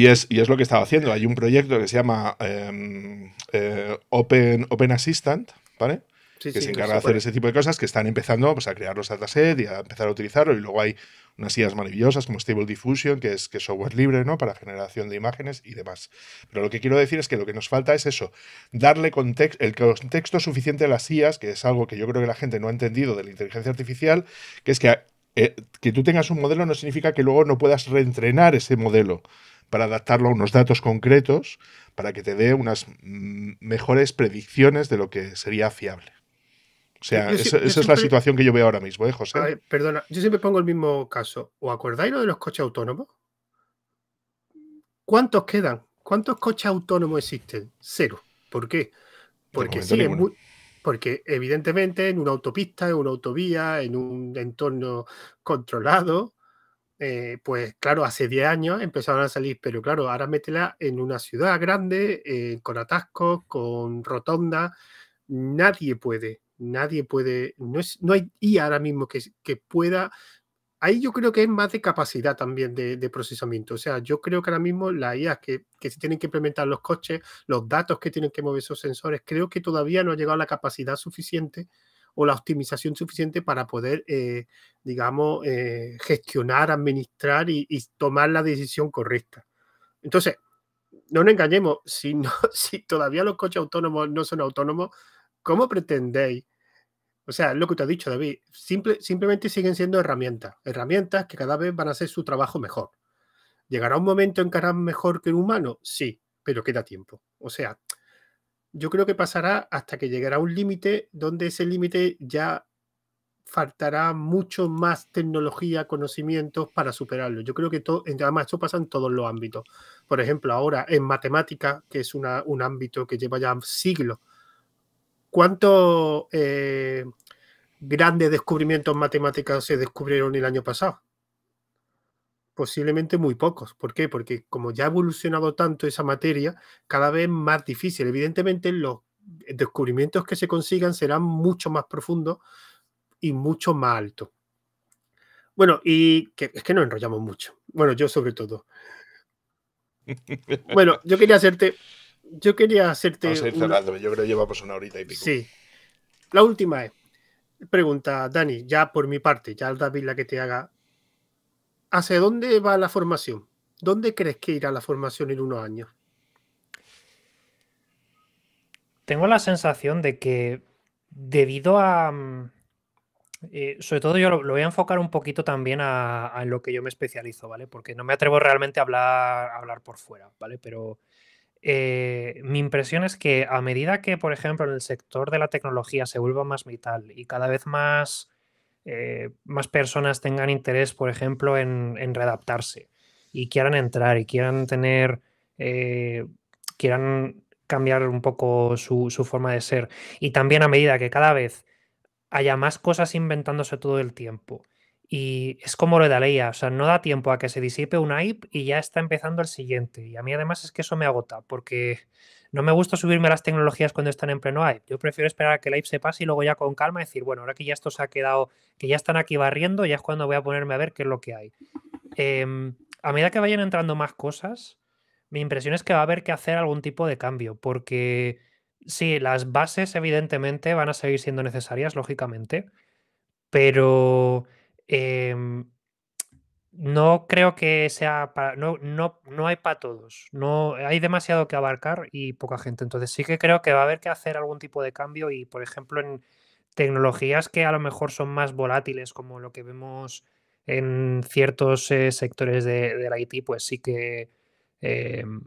es, y es, lo que estaba haciendo. Hay un proyecto que se llama em, eh, Open, Open Assistant, ¿vale? que se encarga de hacer ese tipo de cosas, que están empezando pues, a crear los datasets y a empezar a utilizarlo. Y luego hay unas IAS maravillosas como Stable Diffusion, que es, que software libre, ¿no? Para generación de imágenes y demás. Pero lo que quiero decir es que lo que nos falta es eso, darle contexto el contexto suficiente a las IAs, que es algo que yo creo que la gente no ha entendido de la inteligencia artificial, que es que, eh, que tú tengas un modelo no significa que luego no puedas reentrenar ese modelo para adaptarlo a unos datos concretos, para que te dé unas mejores predicciones de lo que sería fiable. O sea, esa, es la situación que yo veo ahora mismo, ¿eh, José? perdona, yo siempre pongo el mismo caso. ¿O acordáis lo de los coches autónomos? ¿Cuántos quedan? ¿Cuántos coches autónomos existen? Cero. ¿Por qué? Porque porque evidentemente en una autopista, en una autovía, en un entorno controlado, eh, pues claro, hace 10 años empezaron a salir, pero claro, ahora métela en una ciudad grande, eh, con atascos, con rotonda, nadie puede, nadie puede, no, es, no hay IA ahora mismo que, pueda ahí yo creo que es más de capacidad también de, procesamiento. O sea, yo creo que ahora mismo las IA que, se tienen que implementar los coches, los datos que tienen que mover esos sensores, creo que todavía no ha llegado la capacidad suficiente o la optimización suficiente para poder, eh, digamos, eh, gestionar, administrar y, tomar la decisión correcta. Entonces, no nos engañemos, si, si todavía los coches autónomos no son autónomos, ¿cómo pretendéis o sea, lo que te ha dicho David, simplemente siguen siendo herramientas, herramientas que cada vez van a hacer su trabajo mejor. ¿Llegará un momento en que harán mejor que el humano? Sí, pero queda tiempo. O sea, yo creo que pasará hasta que llegará un límite donde ese límite ya faltará mucho más tecnología, conocimientos para superarlo. Yo creo que todo, además esto pasa en todos los ámbitos. Por ejemplo, ahora en matemática, que es una, un ámbito que lleva ya siglos ¿cuántos eh, grandes descubrimientos matemáticos se descubrieron el año pasado? Posiblemente muy pocos. ¿Por qué? Porque como ya ha evolucionado tanto esa materia, cada vez más difícil. Evidentemente los descubrimientos que se consigan serán mucho más profundos y mucho más altos. Bueno, y es que nos enrollamos mucho. Bueno, yo sobre todo. Bueno, yo quería hacerte yo quería hacerte. Vamos cerrando, yo creo llevamos una horita y pico. Sí. La última es. Pregunta, Dani, ya por mi parte, ya David la que te haga. ¿Hacia dónde va la formación? ¿Dónde crees que irá la formación en unos años? Tengo la sensación de que debido a. Mm, eh, sobre todo yo lo, voy a enfocar un poquito también a, a, lo que yo me especializo, ¿vale? Porque no me atrevo realmente a hablar, a hablar por fuera, ¿vale? Pero eh, mi impresión es que a medida que, por ejemplo, en el sector de la tecnología se vuelva más vital y cada vez más, eh, más personas tengan interés, por ejemplo, en, en, readaptarse y quieran entrar y quieran tener, eh, quieran cambiar un poco su forma de ser. Y también a medida que cada vez haya más cosas inventándose todo el tiempo y es como lo de Alea, o sea, no da tiempo a que se disipe una hype y ya está empezando el siguiente. Y a mí además es que eso me agota, porque no me gusta subirme a las tecnologías cuando están en pleno hype. Yo prefiero esperar a que la hype se pase y luego ya con calma decir, bueno, ahora que ya esto se ha quedado, que ya están aquí barriendo, ya es cuando voy a ponerme a ver qué es lo que hay. Em, a medida que vayan entrando más cosas, mi impresión es que va a haber que hacer algún tipo de cambio, porque sí, las bases evidentemente van a seguir siendo necesarias, lógicamente, pero Em, no creo que sea para. No, no, no hay para todos. No, hay demasiado que abarcar y poca gente. Entonces sí que creo que va a haber que hacer algún tipo de cambio. Y, por ejemplo, en tecnologías que a lo mejor son más volátiles, como lo que vemos en ciertos eh, sectores de, del IT, pues sí que. Em,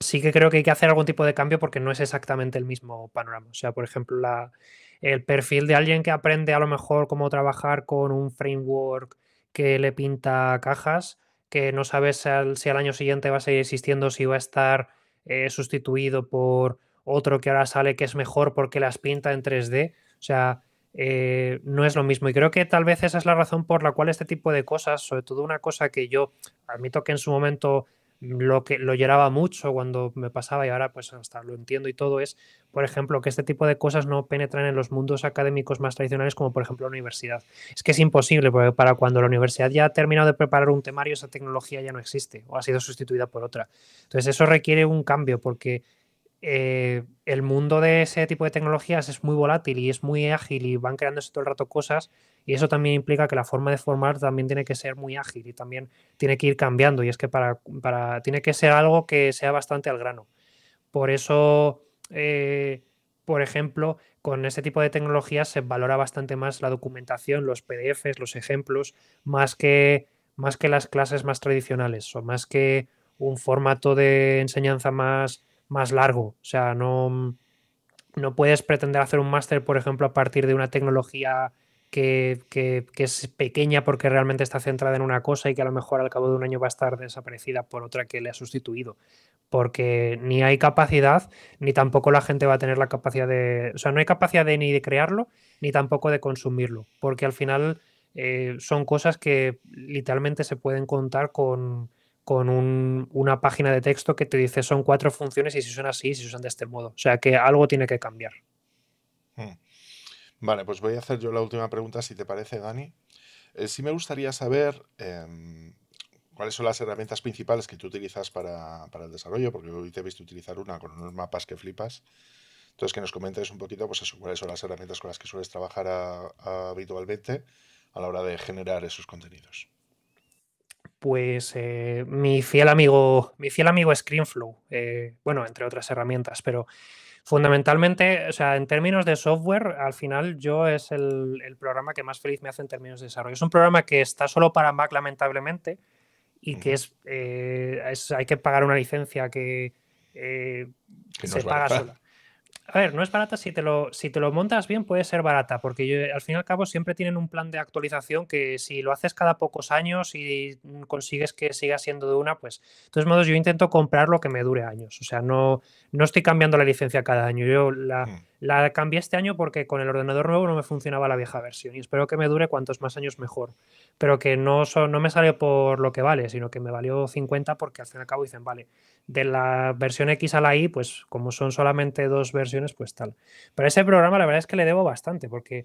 sí que creo que hay que hacer algún tipo de cambio porque no es exactamente el mismo panorama. O sea, por ejemplo, la, el perfil de alguien que aprende a lo mejor cómo trabajar con un framework que le pinta cajas, que no sabes si al, año siguiente va a seguir existiendo, si va a estar eh, sustituido por otro que ahora sale que es mejor porque las pinta en 3D. O sea, eh, no es lo mismo. Y creo que tal vez esa es la razón por la cual este tipo de cosas, sobre todo una cosa que yo admito que en su momento lo que lo lloraba mucho cuando me pasaba y ahora pues hasta lo entiendo y todo es, por ejemplo, que este tipo de cosas no penetran en los mundos académicos más tradicionales como por ejemplo la universidad. Es que es imposible porque para cuando la universidad ya ha terminado de preparar un temario esa tecnología ya no existe o ha sido sustituida por otra. Entonces eso requiere un cambio porque eh, el mundo de ese tipo de tecnologías es muy volátil y es muy ágil y van creándose todo el rato cosas y eso también implica que la forma de formar también tiene que ser muy ágil y también tiene que ir cambiando. Y es que para, para tiene que ser algo que sea bastante al grano. Por eso, eh, por ejemplo, con este tipo de tecnologías se valora bastante más la documentación, los PDFs, los ejemplos, más que, más que las clases más tradicionales o más que un formato de enseñanza más, más largo. O sea, no, no puedes pretender hacer un máster, por ejemplo, a partir de una tecnología que, es pequeña porque realmente está centrada en una cosa y que a lo mejor al cabo de un año va a estar desaparecida por otra que le ha sustituido. Porque ni hay capacidad, ni tampoco la gente va a tener la capacidad de. O sea, no hay capacidad de, ni de crearlo, ni tampoco de consumirlo. Porque al final eh, son cosas que literalmente se pueden contar con, una página de texto que te dice son cuatro funciones y si son así, si se usan de este modo. O sea que algo tiene que cambiar. Hmm. Vale, pues voy a hacer yo la última pregunta, si te parece, Dani. Eh, sí me gustaría saber em, cuáles son las herramientas principales que tú utilizas para, el desarrollo, porque hoy te he visto utilizar una con unos mapas que flipas. Entonces, que nos comentes un poquito, pues cuáles son las herramientas con las que sueles trabajar habitualmente a la hora de generar esos contenidos. Pues eh, mi fiel amigo, mi fiel amigo Screenflow, eh, bueno, entre otras herramientas, pero Fundamentalmente, o sea, en términos de software, al final yo es el, programa que más feliz me hace en términos de desarrollo. Es un programa que está solo para Mac, lamentablemente, y que eh, es, hay que pagar una licencia que, eh, se paga sola a ver, no es barata si te lo, si te lo montas bien, puede ser barata, porque yo, al fin y al cabo siempre tienen un plan de actualización que si lo haces cada pocos años y consigues que siga siendo de una, pues de todos modos yo intento comprar lo que me dure años. O sea, no, no estoy cambiando la licencia cada año. Yo la, hmm. La cambié este año porque con el ordenador nuevo no me funcionaba la vieja versión y espero que me dure cuantos más años mejor. Pero que no, me salió por lo que vale, sino que me valió 50 porque al fin y al cabo dicen, vale, de la versión X a la Y, pues como son solamente dos versiones, pues tal. Pero ese programa la verdad es que le debo bastante porque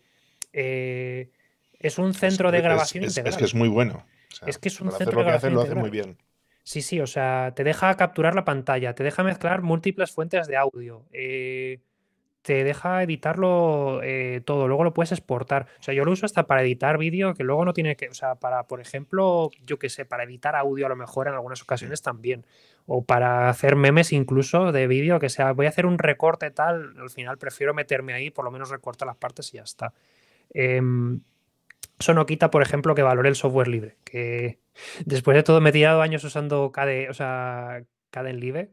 eh, es un centro de grabación es, Es que es muy bueno. es que es un centro de grabación. muy bien. Sí, sí, o sea, te deja capturar la pantalla, te deja mezclar múltiples fuentes de audio. Eh, te deja editarlo eh, todo, luego lo puedes exportar. O sea, yo lo uso hasta para editar vídeo, que luego no tiene que, o sea, para, por ejemplo, yo qué sé, para editar audio a lo mejor en algunas ocasiones también, o para hacer memes incluso de vídeo, que sea, voy a hacer un recorte tal, al final prefiero meterme ahí, por lo menos recorta las partes y ya está. Em, eso no quita, por ejemplo, que valore el software libre, que después de todo me he tirado años usando KDE, o sea, KDE Libre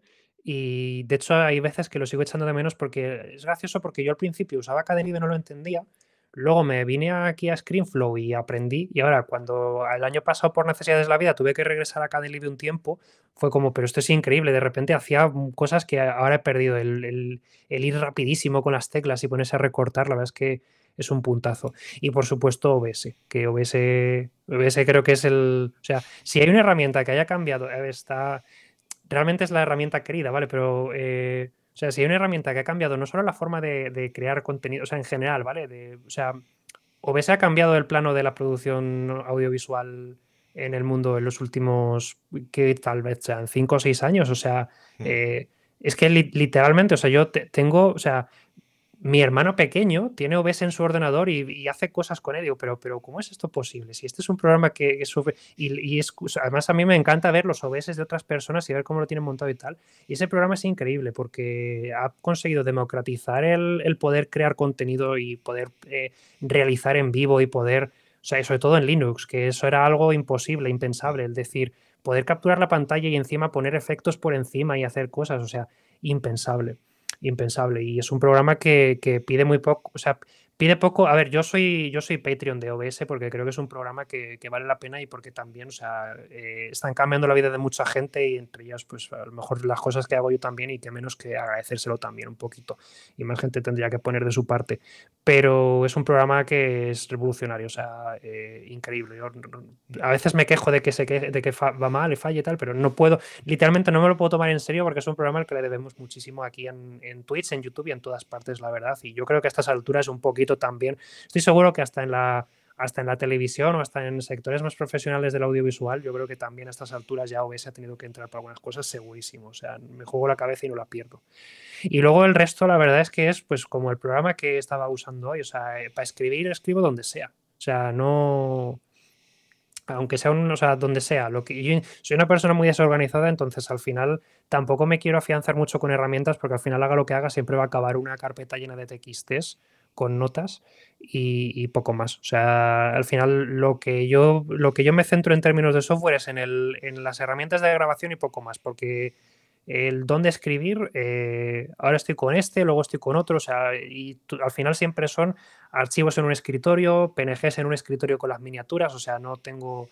y de hecho hay veces que lo sigo echando de menos porque es gracioso porque yo al principio usaba Cadenive y no lo entendía. Luego me vine aquí a ScreenFlow y aprendí. Y ahora, cuando el año pasado por necesidades de la vida tuve que regresar a Cadelive un tiempo, fue como, pero esto es increíble. De repente hacía cosas que ahora he perdido. El, ir rapidísimo con las teclas y ponerse a recortar, la verdad es que es un puntazo. Y por supuesto OBS, que OBS, OBS creo que es el... O sea, si hay una herramienta que haya cambiado, eh, está realmente es la herramienta querida, ¿vale? Pero, eh, o sea, si hay una herramienta que ha cambiado no solo la forma de, crear contenido, o sea, en general, ¿vale? De, o sea, OBS ha cambiado el plano de la producción audiovisual en el mundo en los últimos, que tal vez sean 5 o 6 años, o sea, mm. eh, es que literalmente, o sea, yo tengo, o sea, mi hermano pequeño tiene OBS en su ordenador y, hace cosas con ello, pero, pero ¿cómo es esto posible? Si este es un programa que, que y, es, además a mí me encanta ver los OBS de otras personas y ver cómo lo tienen montado y tal. Y ese programa es increíble porque ha conseguido democratizar el, poder crear contenido y poder eh, realizar en vivo y poder, o sea, sobre todo en Linux, que eso era algo imposible, impensable, el decir, poder capturar la pantalla y encima poner efectos por encima y hacer cosas, o sea, impensable impensable. Y es un programa que, que pide muy poco, o sea, Pide poco, a ver, yo soy, yo soy Patreon de OBS porque creo que es un programa que, que vale la pena y porque también, o sea, eh, están cambiando la vida de mucha gente y entre ellas, pues a lo mejor las cosas que hago yo también y que menos que agradecérselo también un poquito. Y más gente tendría que poner de su parte. Pero es un programa que es revolucionario, o sea, eh, increíble. Yo, a veces me quejo de que, se que, de que va mal y falle y tal, pero no puedo, literalmente no me lo puedo tomar en serio porque es un programa al que le debemos muchísimo aquí en, en Twitch, en YouTube y en todas partes, la verdad. Y yo creo que a estas alturas es un poquito también. Estoy seguro que hasta en la hasta en la televisión o hasta en sectores más profesionales del audiovisual, yo creo que también a estas alturas ya OBS ha tenido que entrar para algunas cosas segurísimo. O sea, me juego la cabeza y no la pierdo. Y luego el resto, la verdad es que es pues como el programa que estaba usando hoy. O sea, eh, para escribir, escribo donde sea. O sea, no. Aunque sea o sea, donde sea. Lo que yo soy una persona muy desorganizada, entonces al final tampoco me quiero afianzar mucho con herramientas, porque al final haga lo que haga, siempre va a acabar una carpeta llena de TXTs con notas y, poco más. O sea, al final lo que yo, lo que yo me centro en términos de software es en, el, en las herramientas de grabación y poco más, porque el dónde escribir, eh, ahora estoy con este, luego estoy con otro, o sea, y al final siempre son archivos en un escritorio, PNGs en un escritorio con las miniaturas, o sea, no tengo,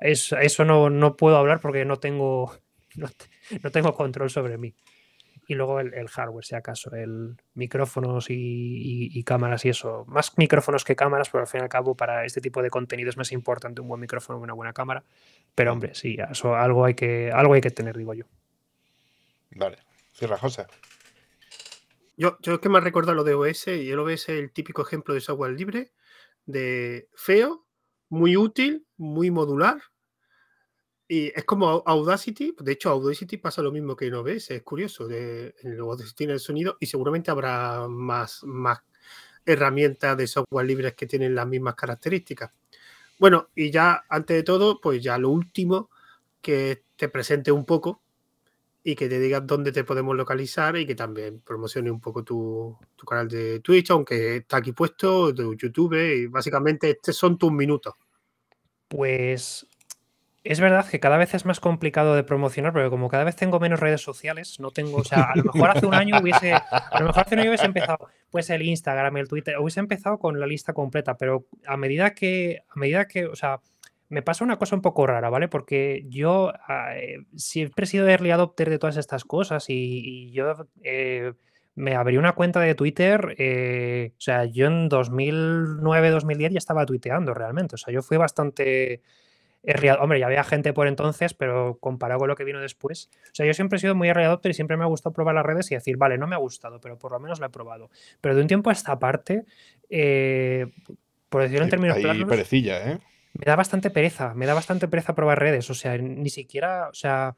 eso no, no puedo hablar porque no tengo, no tengo control sobre mí y luego el, hardware, si acaso, el micrófonos y, cámaras y eso. Más micrófonos que cámaras, pero al fin y al cabo para este tipo de contenido es más importante un buen micrófono que una buena cámara. Pero hombre, sí, eso, algo, hay que, algo hay que tener, digo yo. Vale, cierra José. Yo, yo es que me recuerda lo de OS y el OS es el típico ejemplo de software libre, de feo, muy útil, muy modular y es como Audacity, de hecho Audacity pasa lo mismo que no OBS, es curioso, de, en tiene el sonido y seguramente habrá más, más herramientas de software libres que tienen las mismas características. Bueno, y ya antes de todo, pues ya lo último, que te presente un poco y que te digas dónde te podemos localizar y que también promocione un poco tu, tu canal de Twitch, aunque está aquí puesto, tu YouTube, y básicamente estos son tus minutos. Pues es verdad que cada vez es más complicado de promocionar, porque como cada vez tengo menos redes sociales, no tengo, o sea, a lo mejor hace un año hubiese, a lo mejor hace un año hubiese empezado, pues el Instagram, el Twitter, hubiese empezado con la lista completa, pero a medida que, a medida que, o sea, me pasa una cosa un poco rara, ¿vale? Porque yo ah, eh, siempre he sido early adopter de todas estas cosas y, yo eh, me abrí una cuenta de Twitter, eh, o sea, yo en 2009-2010 ya estaba tuiteando realmente, o sea, yo fui bastante es real. Hombre, ya había gente por entonces, pero comparado con lo que vino después. O sea, yo siempre he sido muy early y siempre me ha gustado probar las redes y decir, vale, no me ha gustado, pero por lo menos lo he probado. Pero de un tiempo a esta parte, eh, por decirlo en términos ahí ¿eh? Me da bastante pereza, me da bastante pereza probar redes. O sea, ni siquiera, o sea,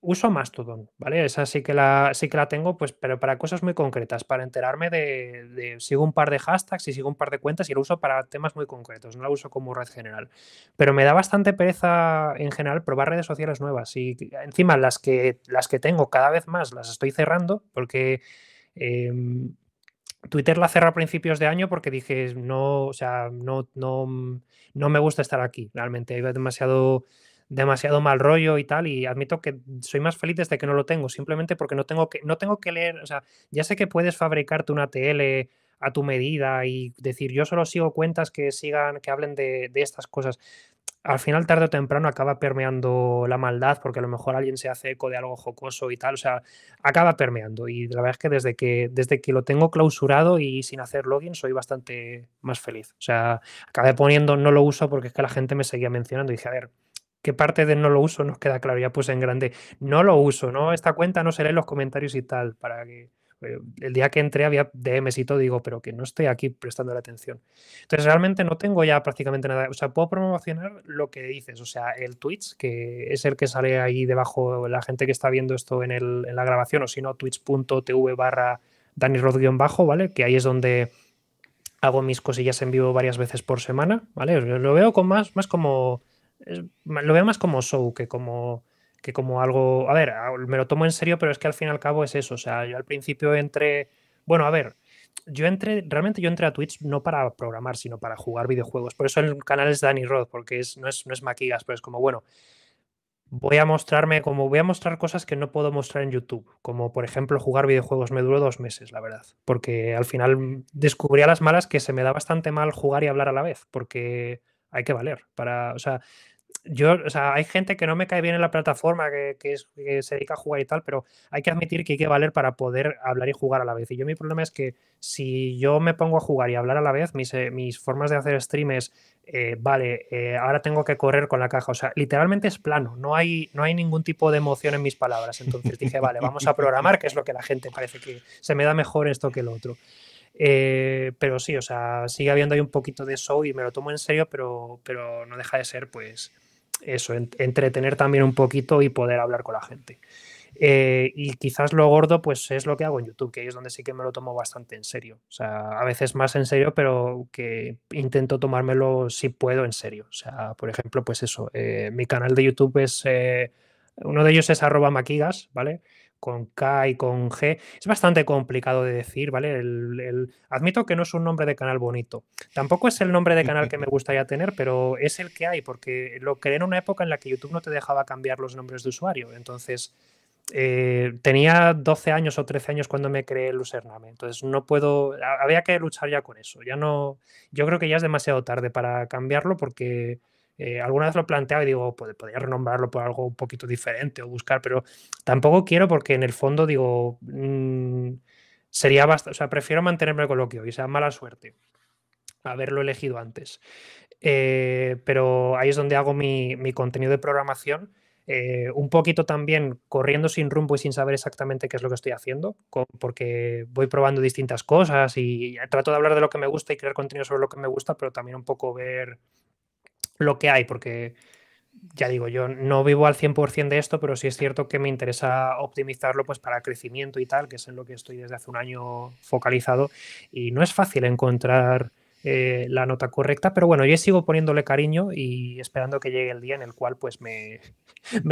uso Mastodon, ¿vale? Esa sí que la, sí que la tengo, pues, pero para cosas muy concretas, para enterarme de, Sigo un par de hashtags y sigo un par de cuentas y lo uso para temas muy concretos, no la uso como red general. Pero me da bastante pereza en general probar redes sociales nuevas. Y encima las que, las que tengo cada vez más las estoy cerrando porque. Em, Twitter la cerré a principios de año porque dije, no, o sea, no, no, no me gusta estar aquí, realmente. Hay demasiado, demasiado mal rollo y tal, y admito que soy más feliz desde que no lo tengo, simplemente porque no tengo que, no tengo que leer, o sea, ya sé que puedes fabricarte una TL a tu medida y decir yo solo sigo cuentas que sigan, que hablen de, estas cosas. Al final, tarde o temprano, acaba permeando la maldad, porque a lo mejor alguien se hace eco de algo jocoso y tal. O sea, acaba permeando. Y la verdad es que desde que, desde que lo tengo clausurado y sin hacer login, soy bastante más feliz. O sea, acabé poniendo no lo uso porque es que la gente me seguía mencionando. Y dije, a ver, parte de no lo uso nos queda claro. Ya puse en grande, no lo uso, ¿no? Esta cuenta no se lee en los comentarios y tal, para que eh, el día que entré había DMs y todo, digo, pero que no estoy aquí prestando la atención. Entonces, realmente no tengo ya prácticamente nada. O sea, puedo promocionar lo que dices, o sea, el Twitch, que es el que sale ahí debajo, la gente que está viendo esto en, la grabación, o si no, twitch.tv barra bajo, ¿vale? Que ahí es donde hago mis cosillas en vivo varias veces por semana, ¿vale? Lo veo con más, más como lo veo más como show que como, que como algo... A ver, me lo tomo en serio, pero es que al fin y al cabo es eso. O sea, yo al principio entré... Bueno, a ver, yo entré, realmente yo entré a Twitch no para programar, sino para jugar videojuegos. Por eso el canal es Danny Rod, porque es, no, es, no es maquillas, pero es como, bueno, voy a mostrarme, como voy a mostrar cosas que no puedo mostrar en YouTube, como por ejemplo jugar videojuegos. Me duró dos meses, la verdad, porque al final descubrí a las malas que se me da bastante mal jugar y hablar a la vez, porque hay que valer. Para, o sea, yo, o sea, hay gente que no me cae bien en la plataforma, que, se dedica a jugar y tal, pero hay que admitir que hay que valer para poder hablar y jugar a la vez. Y yo mi problema es que si yo me pongo a jugar y hablar a la vez, mis, eh, mis formas de hacer streams eh, vale, eh, ahora tengo que correr con la caja. O sea, literalmente es plano, no hay, no hay ningún tipo de emoción en mis palabras. Entonces dije, vale, vamos a programar, que es lo que la gente parece que se me da mejor esto que lo otro. Eh, pero sí, o sea, sigue habiendo ahí un poquito de show y me lo tomo en serio, pero, no deja de ser, pues, eso, entretener también un poquito y poder hablar con la gente. Eh, y quizás lo gordo, pues es lo que hago en YouTube, que es donde sí que me lo tomo bastante en serio. O sea, a veces más en serio, pero que intento tomármelo si puedo en serio. O sea, por ejemplo, pues eso, eh, mi canal de YouTube es, eh, uno de ellos es arroba maquigas, ¿vale? con K y con G. Es bastante complicado de decir, ¿vale? El, Admito que no es un nombre de canal bonito. Tampoco es el nombre de canal que me gustaría tener, pero es el que hay, porque lo creé en una época en la que YouTube no te dejaba cambiar los nombres de usuario. Entonces, eh, tenía 12 años o 13 años cuando me creé el username, entonces no puedo, había que luchar ya con eso, ya no, yo creo que ya es demasiado tarde para cambiarlo porque eh, alguna vez lo he y digo, podría renombrarlo por algo un poquito diferente o buscar, pero tampoco quiero porque en el fondo digo, mm, sería bastante, o sea, prefiero mantenerme con lo que hoy, sea mala suerte haberlo elegido antes. Eh, pero ahí es donde hago mi, mi contenido de programación eh, un poquito también corriendo sin rumbo y sin saber exactamente qué es lo que estoy haciendo, porque voy probando distintas cosas y trato de hablar de lo que me gusta y crear contenido sobre lo que me gusta, pero también un poco ver lo que hay, porque ya digo, yo no vivo al 100% de esto, pero sí es cierto que me interesa optimizarlo pues para crecimiento y tal, que es en lo que estoy desde hace un año focalizado. Y no es fácil encontrar eh, la nota correcta, pero bueno, yo sigo poniéndole cariño y esperando que llegue el día en el cual pues me,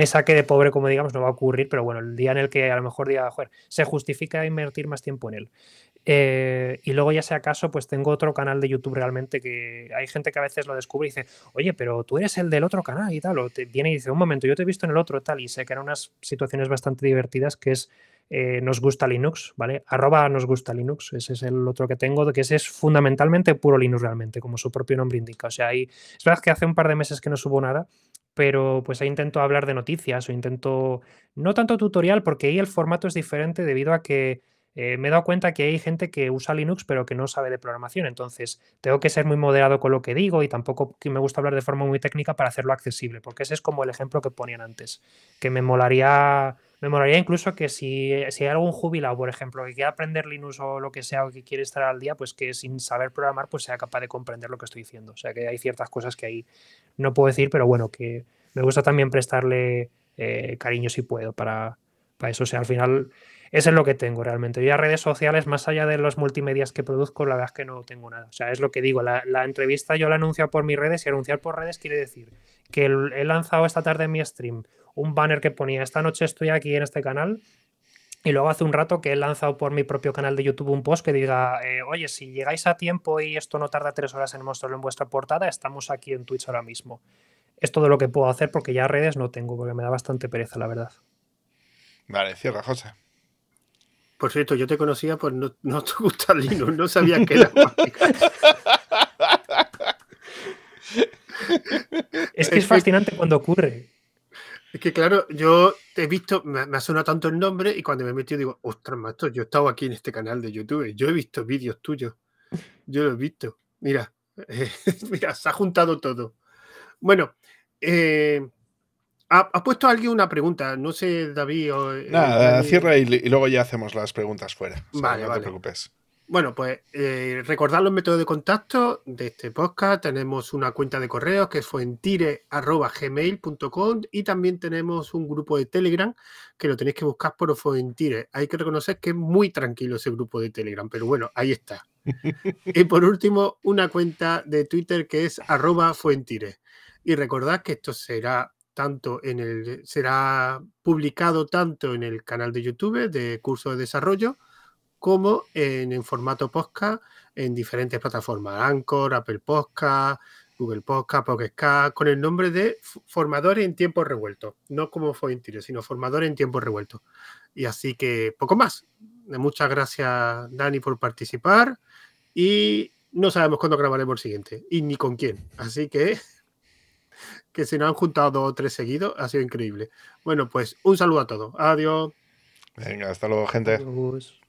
saque de pobre, como digamos, no va a ocurrir, pero bueno, el día en el que a lo mejor diga, joder, se justifica invertir más tiempo en él. Eh, y luego ya sea acaso, pues tengo otro canal de YouTube realmente que hay gente que a veces lo descubre y dice, oye, pero tú eres el del otro canal y tal, o te viene y dice, un momento, yo te he visto en el otro tal, y sé que eran unas situaciones bastante divertidas que es... Eh, nos gusta Linux, ¿vale? Arroba nos gusta Linux, ese es el otro que tengo, que ese es fundamentalmente puro Linux realmente, como su propio nombre indica. O sea, ahí, es verdad que hace un par de meses que no subo nada, pero pues ahí intento hablar de noticias o intento, no tanto tutorial, porque ahí el formato es diferente debido a que eh, me he dado cuenta que hay gente que usa Linux pero que no sabe de programación, entonces tengo que ser muy moderado con lo que digo y tampoco me gusta hablar de forma muy técnica para hacerlo accesible, porque ese es como el ejemplo que ponían antes, que me molaría me molaría incluso que si, hay algún jubilado, por ejemplo, que quiera aprender Linux o lo que sea, o que quiere estar al día, pues que sin saber programar, pues sea capaz de comprender lo que estoy diciendo. O sea, que hay ciertas cosas que ahí no puedo decir, pero bueno, que me gusta también prestarle eh, cariño si puedo para, para eso. O sea, al final eso es lo que tengo realmente. Yo a redes sociales, más allá de los multimedias que produzco, la verdad es que no tengo nada. O sea, es lo que digo, la, la entrevista yo la anuncio por mis redes y anunciar por redes quiere decir que he lanzado esta tarde en mi stream un banner que ponía esta noche estoy aquí en este canal y luego hace un rato que he lanzado por mi propio canal de YouTube un post que diga, eh, oye, si llegáis a tiempo y esto no tarda tres horas en mostrarlo en vuestra portada, estamos aquí en Twitch ahora mismo. Es todo lo que puedo hacer porque ya redes no tengo, porque me da bastante pereza, la verdad. Vale, cierra, José. Por cierto, yo te conocía por no, no te gusta Linux, no sabía que era Es que es fascinante cuando ocurre. Es que claro, yo he visto, me, ha sonado tanto el nombre y cuando me he metido digo, ostras, maestro, yo he estado aquí en este canal de YouTube, yo he visto vídeos tuyos, yo lo he visto. Mira, mira, se ha juntado todo. Bueno, eh, ha, puesto alguien una pregunta, no sé, David. Eh, Nada, cierra y, luego ya hacemos las preguntas fuera. no te preocupes. Bueno, pues eh, recordad los métodos de contacto de este podcast. Tenemos una cuenta de correos que es fuentire.gmail.com y también tenemos un grupo de Telegram que lo tenéis que buscar por Fuentire. Hay que reconocer que es muy tranquilo ese grupo de Telegram, pero bueno, ahí está. y por último, una cuenta de Twitter que es arroba fuentire. Y recordad que esto será tanto en el, será publicado tanto en el canal de YouTube de Curso de Desarrollo como en, formato podcast en diferentes plataformas, Anchor, Apple Podcast, Google Podcast, Podcast, con el nombre de Formadores en Tiempo Revuelto, no como Tiro sino Formadores en Tiempo Revuelto. Y así que poco más. Muchas gracias, Dani, por participar y no sabemos cuándo grabaremos el siguiente y ni con quién. Así que que si no han juntado tres seguidos, ha sido increíble. Bueno, pues un saludo a todos. Adiós. Venga, hasta luego, gente. Adiós.